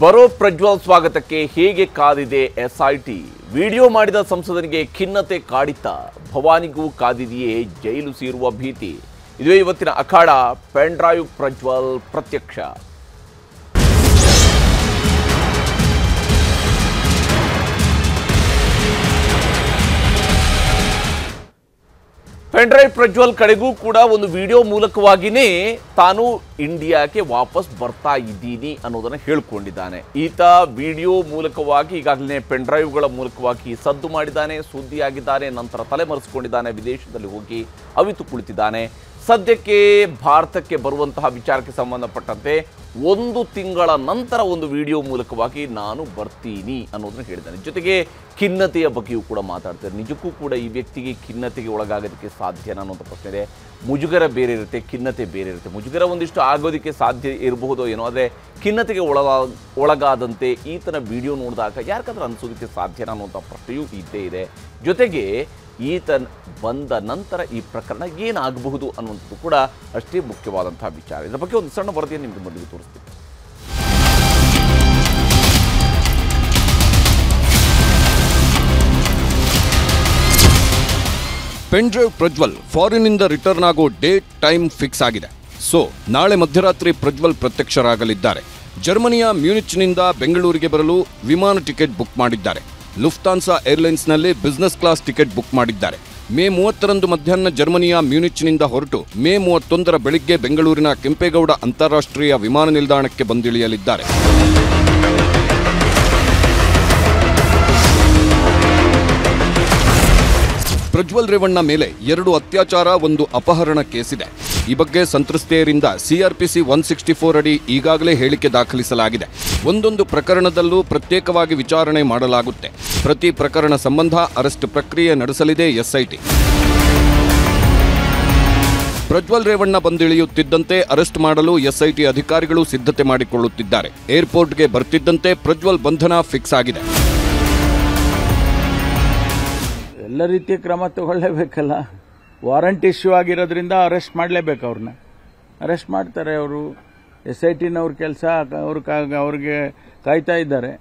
ಬರೋ ಪ್ರಜ್ವಲ್ ಸ್ವಾಗತಕ್ಕೆ ಹೇಗೆ ಕಾದಿದೆ ಎಸ್ಐಟಿ ವಿಡಿಯೋ ಮಾಡಿದ ಸಂಸದನಿಗೆ ಖಿನ್ನತೆ ಕಾಡಿತ ಭವಾನಿಗೂ ಕಾದಿದೆಯೇ ಜೈಲು ಸೇರುವ ಭೀತಿ ಇದುವೇ ಇವತ್ತಿನ ಅಖಾಡ ಪೆನ್ ಡ್ರೈವ್ ಪ್ರಜ್ವಲ್ ಪ್ರತ್ಯಕ್ಷ ಪೆನ್ಡ್ರೈವ್ ಪ್ರಜ್ವಲ್ ಕಡೆಗೂ ಕೂಡ ಒಂದು ವಿಡಿಯೋ ಮೂಲಕವಾಗಿಯೇ ತಾನು ಇಂಡಿಯಾಕ್ಕೆ ವಾಪಸ್ ಬರ್ತಾ ಇದ್ದೀನಿ ಅನ್ನೋದನ್ನು ಹೇಳ್ಕೊಂಡಿದ್ದಾನೆ ಈತ ವಿಡಿಯೋ ಮೂಲಕವಾಗಿ ಈಗಾಗಲೇ ಪೆನ್ಡ್ರೈವ್ಗಳ ಮೂಲಕವಾಗಿ ಸದ್ದು ಮಾಡಿದ್ದಾನೆ ಸುದ್ದಿಯಾಗಿದ್ದಾನೆ ನಂತರ ತಲೆಮರೆಸಿಕೊಂಡಿದ್ದಾನೆ ವಿದೇಶದಲ್ಲಿ ಹೋಗಿ ಅವಿತು ಕುಳಿತಿದ್ದಾನೆ ಸದ್ಯಕ್ಕೆ ಭಾರತಕ್ಕೆ ಬರುವಂತಹ ವಿಚಾರಕ್ಕೆ ಸಂಬಂಧಪಟ್ಟಂತೆ ಒಂದು ತಿಂಗಳ ನಂತರ ಒಂದು ವಿಡಿಯೋ ಮೂಲಕವಾಗಿ ನಾನು ಬರ್ತೀನಿ ಅನ್ನೋದನ್ನು ಹೇಳಿದ್ದಾನೆ ಜೊತೆಗೆ ಖಿನ್ನತೆಯ ಬಗ್ಗೆಯೂ ಕೂಡ ಮಾತಾಡ್ತಾರೆ ನಿಜಕ್ಕೂ ಕೂಡ ಈ ವ್ಯಕ್ತಿಗೆ ಖಿನ್ನತೆಗೆ ಒಳಗಾಗೋದಕ್ಕೆ ಸಾಧ್ಯನಾ ಅನ್ನೋಂಥ ಪ್ರಶ್ನೆ ಇದೆ ಮುಜುಗರ ಬೇರೆ ಇರುತ್ತೆ ಖಿನ್ನತೆ ಬೇರೆ ಇರುತ್ತೆ ಮುಜುಗರ ಒಂದಿಷ್ಟು ಆಗೋದಕ್ಕೆ ಸಾಧ್ಯ ಇರಬಹುದೋ ಏನೋ ಆದರೆ ಖಿನ್ನತೆಗೆ ಒಳಗಾ ಒಳಗಾದಂತೆ ಈತನ ವಿಡಿಯೋ ನೋಡಿದಾಗ ಯಾರಿಗಾದ್ರೂ ಅನಿಸೋದಕ್ಕೆ ಸಾಧ್ಯನಾ ಅನ್ನೋಂಥ ಪ್ರಶ್ನೆಯೂ ಇದ್ದೇ ಇದೆ ಜೊತೆಗೆ ಈತ ಬಂದ ನಂತರ ಈ ಪ್ರಕರಣ ಏನಾಗಬಹುದು ಅನ್ನುವಂಥದ್ದು ಕೂಡ ಅಷ್ಟೇ ಮುಖ್ಯವಾದಂತಹ ವಿಚಾರ ಇದರ ಬಗ್ಗೆ ಒಂದು ಸಣ್ಣ ವರದಿಯನ್ನು ನಿಮಗೆ ಮೊದಲಿಗೆ ತೋರಿಸ್ತೀನಿ ಪೆನ್ಡ್ರೈವ್ ಪ್ರಜ್ವಲ್ ಫಾರಿನ್ನಿಂದ ರಿಟರ್ನ್ ಆಗೋ ಡೇಟ್ ಟೈಮ್ ಫಿಕ್ಸ್ ಆಗಿದೆ ಸೊ ನಾಳೆ ಮಧ್ಯರಾತ್ರಿ ಪ್ರಜ್ವಲ್ ಪ್ರತ್ಯಕ್ಷರಾಗಲಿದ್ದಾರೆ ಜರ್ಮನಿಯ ಮ್ಯೂನಿಚ್ನಿಂದ ಬೆಂಗಳೂರಿಗೆ ಬರಲು ವಿಮಾನ ಟಿಕೆಟ್ ಬುಕ್ ಮಾಡಿದ್ದಾರೆ ಲುಫ್ತಾನ್ಸಾ ಏರ್ಲೈನ್ಸ್ನಲ್ಲಿ ಬಿಸ್ನೆಸ್ ಕ್ಲಾಸ್ ಟಿಕೆಟ್ ಬುಕ್ ಮಾಡಿದ್ದಾರೆ ಮೇ ಮೂವತ್ತರಂದು ಮಧ್ಯಾಹ್ನ ಜರ್ಮನಿಯ ಮ್ಯೂನಿಚ್ನಿಂದ ಹೊರಟು ಮೇ ಮೂವತ್ತೊಂದರ ಬೆಳಿಗ್ಗೆ ಬೆಂಗಳೂರಿನ ಕೆಂಪೇಗೌಡ ಅಂತಾರಾಷ್ಟ್ರೀಯ ವಿಮಾನ ನಿಲ್ದಾಣಕ್ಕೆ ಬಂದಿಳಿಯಲಿದ್ದಾರೆ ಪ್ರಜ್ವಲ್ ರೇವಣ್ಣ ಮೇಲೆ ಎರಡು ಅತ್ಯಾಚಾರ ಒಂದು ಅಪಹರಣ ಕೇಸಿದೆ ಈ ಬಗ್ಗೆ ಸಂತ್ರಸ್ತೆಯರಿಂದ ಸಿಆರ್ಪಿಸಿ ಒನ್ ಸಿಕ್ಸ್ಟಿ ಫೋರ್ ಅಡಿ ಈಗಾಗಲೇ ಹೇಳಿಕೆ ದಾಖಲಿಸಲಾಗಿದೆ ಒಂದೊಂದು ಪ್ರಕರಣದಲ್ಲೂ ಪ್ರತ್ಯೇಕವಾಗಿ ವಿಚಾರಣೆ ಮಾಡಲಾಗುತ್ತೆ ಪ್ರತಿ ಪ್ರಕರಣ ಸಂಬಂಧ ಅರೆಸ್ಟ್ ಪ್ರಕ್ರಿಯೆ ನಡೆಸಲಿದೆ ಎಸ್ಐಟಿ ಪ್ರಜ್ವಲ್ ರೇವಣ್ಣ ಬಂದಿಳಿಯುತ್ತಿದ್ದಂತೆ ಅರೆಸ್ಟ್ ಮಾಡಲು ಎಸ್ಐಟಿ ಅಧಿಕಾರಿಗಳು ಸಿದ್ಧತೆ ಮಾಡಿಕೊಳ್ಳುತ್ತಿದ್ದಾರೆ ಏರ್ಪೋರ್ಟ್ಗೆ ಬರ್ತಿದ್ದಂತೆ ಪ್ರಜ್ವಲ್ ಬಂಧನ ಫಿಕ್ಸ್ ಆಗಿದೆ ಎಲ್ಲ ರೀತಿಯ ಕ್ರಮ ತಗೊಳ್ಳೇಬೇಕಲ್ಲ ವಾರಂಟ್ ಇಶ್ಯೂ ಆಗಿರೋದ್ರಿಂದ ಅರೆಸ್ಟ್ ಮಾಡಲೇಬೇಕು ಅವ್ರನ್ನ ಅರೆಸ್ಟ್ ಮಾಡ್ತಾರೆ ಅವರು ಎಸ್ ಐ ಟಿನವ್ರ ಕೆಲಸ ಅವ್ರ ಅವ್ರಿಗೆ ಕಾಯ್ತಾ ಇದ್ದಾರೆ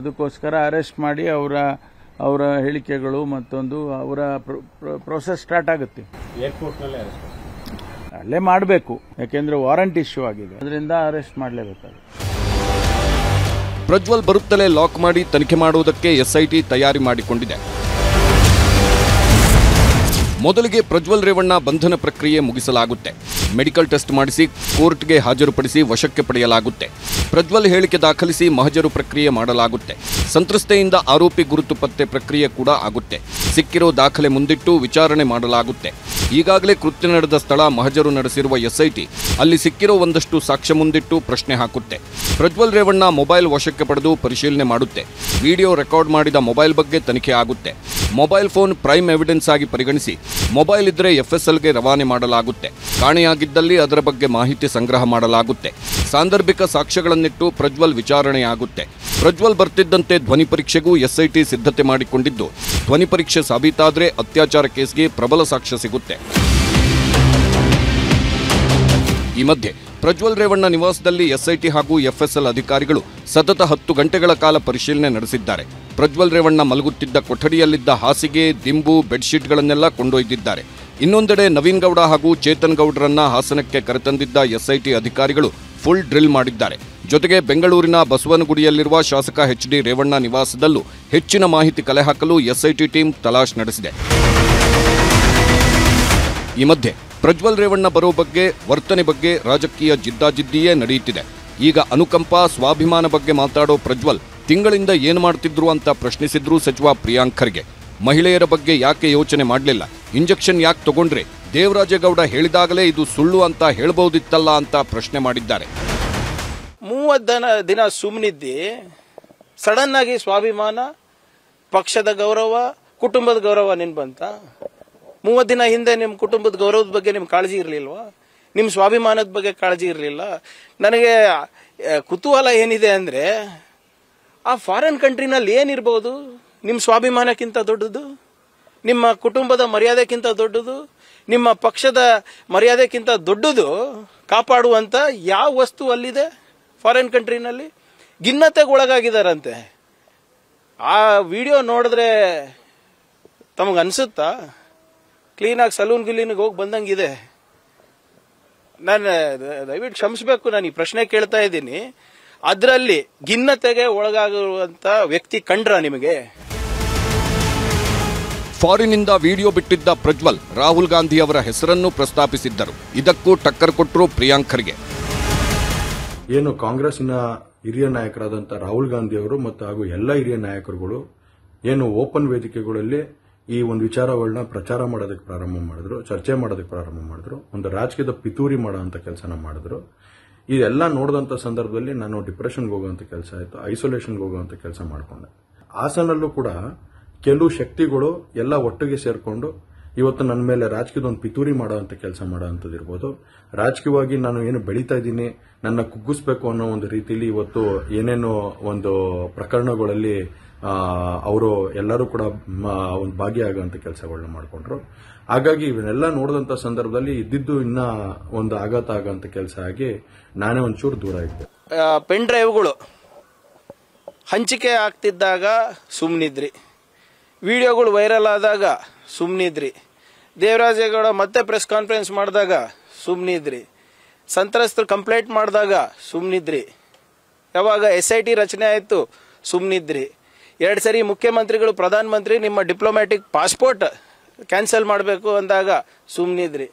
ಅದಕ್ಕೋಸ್ಕರ ಅರೆಸ್ಟ್ ಮಾಡಿ ಅವರ ಅವರ ಹೇಳಿಕೆಗಳು ಮತ್ತೊಂದು ಅವರ ಪ್ರೊಸೆಸ್ ಸ್ಟಾರ್ಟ್ ಆಗುತ್ತೆ ಏರ್ಪೋರ್ಟ್ನಲ್ಲೇ ಅರೆಸ್ಟ್ ಅಲ್ಲೇ ಮಾಡಬೇಕು ಯಾಕೆಂದ್ರೆ ವಾರಂಟ್ ಇಶ್ಯೂ ಆಗಿದೆ ಅದರಿಂದ ಅರೆಸ್ಟ್ ಮಾಡಲೇಬೇಕು ಪ್ರಜ್ವಲ್ ಬರುತ್ತಲೇ ಲಾಕ್ ಮಾಡಿ ತನಿಖೆ ಮಾಡುವುದಕ್ಕೆ ಎಸ್ಐಟಿ ತಯಾರಿ ಮಾಡಿಕೊಂಡಿದೆ ಮೊದಲಿಗೆ ಪ್ರಜ್ವಲ್ ರೇವಣ್ಣ ಬಂಧನ ಪ್ರಕ್ರಿಯೆ ಮುಗಿಸಲಾಗುತ್ತೆ ಮೆಡಿಕಲ್ ಟೆಸ್ಟ್ ಮಾಡಿಸಿ ಕೋರ್ಟ್ಗೆ ಹಾಜರುಪಡಿಸಿ ವಶಕ್ಕೆ ಪಡೆಯಲಾಗುತ್ತೆ ಪ್ರಜ್ವಲ್ ಹೇಳಿಕೆ ದಾಖಲಿಸಿ ಮಹಜರು ಪ್ರಕ್ರಿಯೆ ಮಾಡಲಾಗುತ್ತೆ ಸಂತ್ರಸ್ತೆಯಿಂದ ಆರೋಪಿ ಗುರುತು ಪತ್ತೆ ಪ್ರಕ್ರಿಯೆ ಕೂಡ ಆಗುತ್ತೆ ಸಿಕ್ಕಿರೋ ದಾಖಲೆ ಮುಂದಿಟ್ಟು ವಿಚಾರಣೆ ಮಾಡಲಾಗುತ್ತೆ ಈಗಾಗಲೇ ಕೃತ್ಯ ನಡೆದ ಸ್ಥಳ ಮಹಜರು ನಡೆಸಿರುವ ಎಸ್ಐಟಿ ಅಲ್ಲಿ ಸಿಕ್ಕಿರೋ ಒಂದಷ್ಟು ಸಾಕ್ಷ್ಯ ಮುಂದಿಟ್ಟು ಪ್ರಶ್ನೆ ಹಾಕುತ್ತೆ ಪ್ರಜ್ವಲ್ ರೇವಣ್ಣ ಮೊಬೈಲ್ ವಶಕ್ಕೆ ಪಡೆದು ಪರಿಶೀಲನೆ ಮಾಡುತ್ತೆ ವಿಡಿಯೋ ರೆಕಾರ್ಡ್ ಮಾಡಿದ ಮೊಬೈಲ್ ಬಗ್ಗೆ ತನಿಖೆ ಆಗುತ್ತೆ ಮೊಬೈಲ್ ಫೋನ್ ಪ್ರೈಮ್ ಎವಿಡೆನ್ಸ್ ಆಗಿ ಪರಿಗಣಿಸಿ ಮೊಬೈಲ್ ಇದ್ದರೆ ಎಫ್ಎಸ್ಎಲ್ಗೆ ರವಾನೆ ಮಾಡಲಾಗುತ್ತೆ ಕಾಣೆಯಾಗಿದ್ದಲ್ಲಿ ಅದರ ಬಗ್ಗೆ ಮಾಹಿತಿ ಸಂಗ್ರಹ ಮಾಡಲಾಗುತ್ತೆ ಸಾಂದರ್ಭಿಕ ಸಾಕ್ಷ್ಯಗಳನ್ನಿಟ್ಟು ಪ್ರಜ್ವಲ್ ವಿಚಾರಣೆಯಾಗುತ್ತೆ ಪ್ರಜ್ವಲ್ ಬರ್ತಿದ್ದಂತೆ ಧ್ವನಿ ಪರೀಕ್ಷೆಗೂ ಎಸ್ಐಟಿ ಸಿದ್ಧತೆ ಮಾಡಿಕೊಂಡಿದ್ದು ಧ್ವನಿ ಪರೀಕ್ಷೆ ಸಾಬೀತಾದರೆ ಅತ್ಯಾಚಾರ ಕೇಸ್ಗೆ ಪ್ರಬಲ ಸಾಕ್ಷ್ಯ ಸಿಗುತ್ತೆ ಈ ಮಧ್ಯೆ ಪ್ರಜ್ವಲ್ ರೇವಣ್ಣ ನಿವಾಸದಲ್ಲಿ ಎಸ್ಐಟಿ ಹಾಗೂ ಎಫ್ಎಸ್ಎಲ್ ಅಧಿಕಾರಿಗಳು ಸತತ ಹತ್ತು ಗಂಟೆಗಳ ಕಾಲ ಪರಿಶೀಲನೆ ನಡೆಸಿದ್ದಾರೆ ಪ್ರಜ್ವಲ್ ರೇವಣ್ಣ ಮಲಗುತ್ತಿದ್ದ ಕೊಠಡಿಯಲ್ಲಿದ್ದ ಹಾಸಿಗೆ ದಿಂಬು ಬೆಡ್ಶೀಟ್ಗಳನ್ನೆಲ್ಲ ಕೊಂಡೊಯ್ದಿದ್ದಾರೆ ಇನ್ನೊಂದೆಡೆ ನವೀನ್ ಗೌಡ ಹಾಗೂ ಚೇತನ್ ಗೌಡರನ್ನ ಹಾಸನಕ್ಕೆ ಕರೆತಂದಿದ್ದ ಎಸ್ಐಟಿ ಅಧಿಕಾರಿಗಳು ಫುಲ್ ಡ್ರಿಲ್ ಮಾಡಿದ್ದಾರೆ ಜೊತೆಗೆ ಬೆಂಗಳೂರಿನ ಬಸವನಗುಡಿಯಲ್ಲಿರುವ ಶಾಸಕ ಎಚ್ ಡಿ ರೇವಣ್ಣ ನಿವಾಸದಲ್ಲೂ ಹೆಚ್ಚಿನ ಮಾಹಿತಿ ಕಲೆ ಹಾಕಲು ಎಸ್ಐಟಿ ಟೀಂ ತಲಾಶ್ ನಡೆಸಿದೆ ಈ ಮಧ್ಯೆ ಪ್ರಜ್ವಲ್ ರೇವಣ್ಣ ಬರೋ ಬಗ್ಗೆ ವರ್ತನೆ ಬಗ್ಗೆ ರಾಜಕೀಯ ಜಿದ್ದಾಜಿದ್ದಿಯೇ ನಡೆಯುತ್ತಿದೆ ಈಗ ಅನುಕಂಪ ಸ್ವಾಭಿಮಾನ ಬಗ್ಗೆ ಮಾತಾಡೋ ಪ್ರಜ್ವಲ್ ತಿಂಗಳಿಂದ ಏನು ಮಾಡ್ತಿದ್ರು ಅಂತ ಪ್ರಶ್ನಿಸಿದ್ರು ಸಚಿವ ಪ್ರಿಯಾಂಕರ್ಗೆ ಮಹಿಳೆಯರ ಬಗ್ಗೆ ಯಾಕೆ ಯೋಚನೆ ಮಾಡಲಿಲ್ಲ ಇಂಜೆಕ್ಷನ್ ಯಾಕೆ ತಗೊಂಡ್ರೆ ದೇವರಾಜೇಗೌಡ ಹೇಳಿದಾಗಲೇ ಇದು ಸುಳ್ಳು ಅಂತ ಹೇಳಬಹುದಿತ್ತಲ್ಲ ಅಂತ ಪ್ರಶ್ನೆ ಮಾಡಿದ್ದಾರೆ ಮೂವತ್ತು ದಿನ ಸುಮ್ಮನಿದ್ದಿ ಸಡನ್ ಆಗಿ ಸ್ವಾಭಿಮಾನ ಪಕ್ಷದ ಗೌರವ ಕುಟುಂಬದ ಗೌರವ ನಿನ್ ಬಂತ ಮೂವತ್ತು ದಿನ ಹಿಂದೆ ನಿಮ್ಮ ಕುಟುಂಬದ ಗೌರವದ ಬಗ್ಗೆ ನಿಮ್ಗೆ ಕಾಳಜಿ ಇರಲಿಲ್ವಾ ನಿಮ್ಮ ಸ್ವಾಭಿಮಾನದ ಬಗ್ಗೆ ಕಾಳಜಿ ಇರಲಿಲ್ಲ ನನಗೆ ಕುತೂಹಲ ಏನಿದೆ ಅಂದರೆ ಆ ಫಾರಿನ್ ಕಂಟ್ರಿನಲ್ಲಿ ಏನಿರ್ಬೋದು ನಿಮ್ಮ ಸ್ವಾಭಿಮಾನಕ್ಕಿಂತ ದೊಡ್ಡದು ನಿಮ್ಮ ಕುಟುಂಬದ ಮರ್ಯಾದೆಕ್ಕಿಂತ ದೊಡ್ಡದು ನಿಮ್ಮ ಪಕ್ಷದ ಮರ್ಯಾದೆಕ್ಕಿಂತ ದೊಡ್ಡದು ಕಾಪಾಡುವಂಥ ಯಾವ ವಸ್ತು ಅಲ್ಲಿದೆ ಫಾರಿನ್ ಕಂಟ್ರಿನಲ್ಲಿ ಖಿನ್ನತೆಗೆ ಆ ವಿಡಿಯೋ ನೋಡಿದ್ರೆ ತಮಗನ್ಸುತ್ತಾ ಕ್ಲೀನಾಗಿ ಸಲೂನ್ ಗಿಲೀನಿಗೆ ಹೋಗಿ ಬಂದಂಗಿದೆ ನಾನು ದಯವಿಟ್ಟು ಕ್ಷಮಿಸಬೇಕು ನಾನು ಈ ಪ್ರಶ್ನೆ ಕೇಳ್ತಾ ಇದ್ದೀನಿ ಅದರಲ್ಲಿ ಗಿನ್ನತೆಗೆ ಒಳಗಾಗುವಂತ ವ್ಯಕ್ತಿ ಕಂಡ್ರ ನಿಮಗೆ ಇಂದ ವಿಡಿಯೋ ಬಿಟ್ಟಿದ್ದ ಪ್ರಜ್ವಲ್ ರಾಹುಲ್ ಗಾಂಧಿ ಅವರ ಹೆಸರನ್ನು ಪ್ರಸ್ತಾಪಿಸಿದ್ದರು ಇದಕ್ಕೂ ಟಕ್ಕರ್ ಕೊಟ್ಟರು ಪ್ರಿಯಾಂಕರ್ಗೆ ಏನು ಕಾಂಗ್ರೆಸ್ನ ಹಿರಿಯ ನಾಯಕರಾದಂತಹ ರಾಹುಲ್ ಗಾಂಧಿ ಅವರು ಮತ್ತು ಹಾಗೂ ಎಲ್ಲ ಹಿರಿಯ ನಾಯಕರುಗಳು ಏನು ಓಪನ್ ವೇದಿಕೆಗಳಲ್ಲಿ ಈ ಒಂದು ವಿಚಾರಗಳನ್ನ ಪ್ರಚಾರ ಮಾಡೋದಕ್ಕೆ ಪ್ರಾರಂಭ ಮಾಡಿದ್ರು ಚರ್ಚೆ ಮಾಡೋದಕ್ಕೆ ಪ್ರಾರಂಭ ಮಾಡಿದ್ರು ಒಂದು ರಾಜಕೀಯದ ಪಿತೂರಿ ಮಾಡೋ ಅಂತ ಕೆಲಸನ ಮಾಡಿದ್ರು ಇದೆಲ್ಲ ನೋಡಿದಂಥ ಸಂದರ್ಭದಲ್ಲಿ ನಾನು ಡಿಪ್ರೆಷನ್ಗೆ ಹೋಗುವಂಥ ಕೆಲಸ ಆಯಿತು ಐಸೋಲೇಷನ್ಗೆ ಹೋಗುವಂಥ ಕೆಲಸ ಮಾಡಿಕೊಂಡೆ ಹಾಸನಲ್ಲೂ ಕೂಡ ಕೆಲವು ಶಕ್ತಿಗಳು ಎಲ್ಲ ಒಟ್ಟಿಗೆ ಸೇರಿಕೊಂಡು ಇವತ್ತು ನನ್ನ ಮೇಲೆ ರಾಜಕೀಯದ ಒಂದು ಪಿತೂರಿ ಅಂತ ಕೆಲಸ ಮಾಡೋವಂಥದ್ದು ಇರ್ಬೋದು ರಾಜಕೀಯವಾಗಿ ನಾನು ಏನು ಬೆಳೀತಾ ಇದ್ದೀನಿ ನನ್ನ ಕುಗ್ಗಿಸ್ಬೇಕು ಅನ್ನೋ ಒಂದು ರೀತಿಯಲ್ಲಿ ಇವತ್ತು ಏನೇನು ಒಂದು ಪ್ರಕರಣಗಳಲ್ಲಿ ಅವರು ಎಲ್ಲರೂ ಕೂಡ ಒಂದು ಭಾಗಿಯಾಗುವಂಥ ಕೆಲಸಗಳನ್ನ ಮಾಡಿಕೊಂಡ್ರು ಹಾಗಾಗಿ ಇವನ್ನೆಲ್ಲ ನೋಡಿದಂತ ಸಂದರ್ಭದಲ್ಲಿ ಇದ್ದಿದ್ದು ಇನ್ನ ಒಂದು ಆಘಾತ ಆಗೋಂಥ ಕೆಲಸ ಆಗಿ ನಾನೇ ಒಂಚೂರು ದೂರ ಇದ್ದೆ ಪೆನ್ ಡ್ರೈವ್ಗಳು ಹಂಚಿಕೆ ಆಗ್ತಿದ್ದಾಗ ಸುಮ್ಮನಿದ್ರಿ ವಿಡಿಯೋಗಳು ವೈರಲ್ ಆದಾಗ ಸುಮ್ಮನಿದ್ರಿ ದೇವರಾಜೇಗೌಡ ಮತ್ತೆ ಪ್ರೆಸ್ ಕಾನ್ಫರೆನ್ಸ್ ಮಾಡಿದಾಗ ಸುಮ್ಮನಿದ್ರಿ ಸಂತ್ರಸ್ತರು ಕಂಪ್ಲೇಂಟ್ ಮಾಡಿದಾಗ ಸುಮ್ಮನಿದ್ರಿ ಯಾವಾಗ ಎಸ್ ಐ ಟಿ ರಚನೆ ಆಯಿತು ಸುಮ್ಮನಿದ್ರಿ ಎರಡು ಸರಿ ಮುಖ್ಯಮಂತ್ರಿಗಳು ಪ್ರಧಾನಮಂತ್ರಿ ನಿಮ್ಮ ಡಿಪ್ಲೊಮ್ಯಾಟಿಕ್ ಪಾಸ್ಪೋರ್ಟ್ ಕ್ಯಾನ್ಸಲ್ ಮಾಡಬೇಕು ಅಂದಾಗ ಸುಮ್ಮನಿದ್ರಿ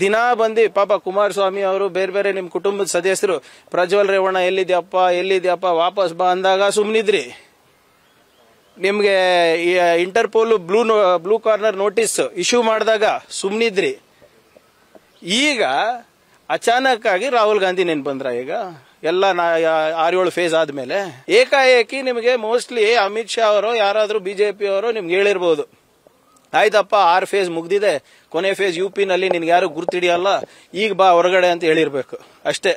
ದಿನಾ ಬಂದು ಪಾಪ ಕುಮಾರಸ್ವಾಮಿ ಅವರು ಬೇರೆ ಬೇರೆ ನಿಮ್ಮ ಕುಟುಂಬದ ಸದಸ್ಯರು ಪ್ರಜ್ವಲ್ ರೇವಣ್ಣ ಎಲ್ಲಿದ್ಯಪ್ಪ ಎಲ್ಲಿದ್ಯಪ್ಪ ವಾಪಸ್ ಬಾ ಅಂದಾಗ ಸುಮ್ಮನಿದ್ರಿ ನಿಮಗೆ Interpol blue blue corner notice issue ಮಾಡಿದಾಗ ಸುಮ್ಮನಿದ್ರಿ ಈಗ ಅಚಾನಕ್ ಆಗಿ ರಾಹುಲ್ ಗಾಂಧಿ ನೆನ್ ಬಂದ್ರ ಈಗ ಎಲ್ಲ ಆರು ಏಳು ಫೇಸ್ ಆದ್ಮೇಲೆ ಏಕಾಏಕಿ ನಿಮಗೆ ಮೋಸ್ಟ್ಲಿ ಅಮಿತ್ ಶಾ ಅವರು ಯಾರಾದರೂ ಬಿಜೆಪಿ ಅವರು ನಿಮ್ಗೆ ಹೇಳಿರ್ಬೋದು ಆಯ್ತಪ್ಪ ಆರು ಫೇಸ್ ಮುಗ್ದಿದೆ ಕೊನೆ ಫೇಸ್ ಯು ಪಿನಲ್ಲಿ ನಿನ್ಗೆ ಯಾರು ಗುರ್ತಿಡಿಯಲ್ಲ ಈಗ ಬಾ ಹೊರಗಡೆ ಅಂತ ಹೇಳಿರ್ಬೇಕು ಅಷ್ಟೇ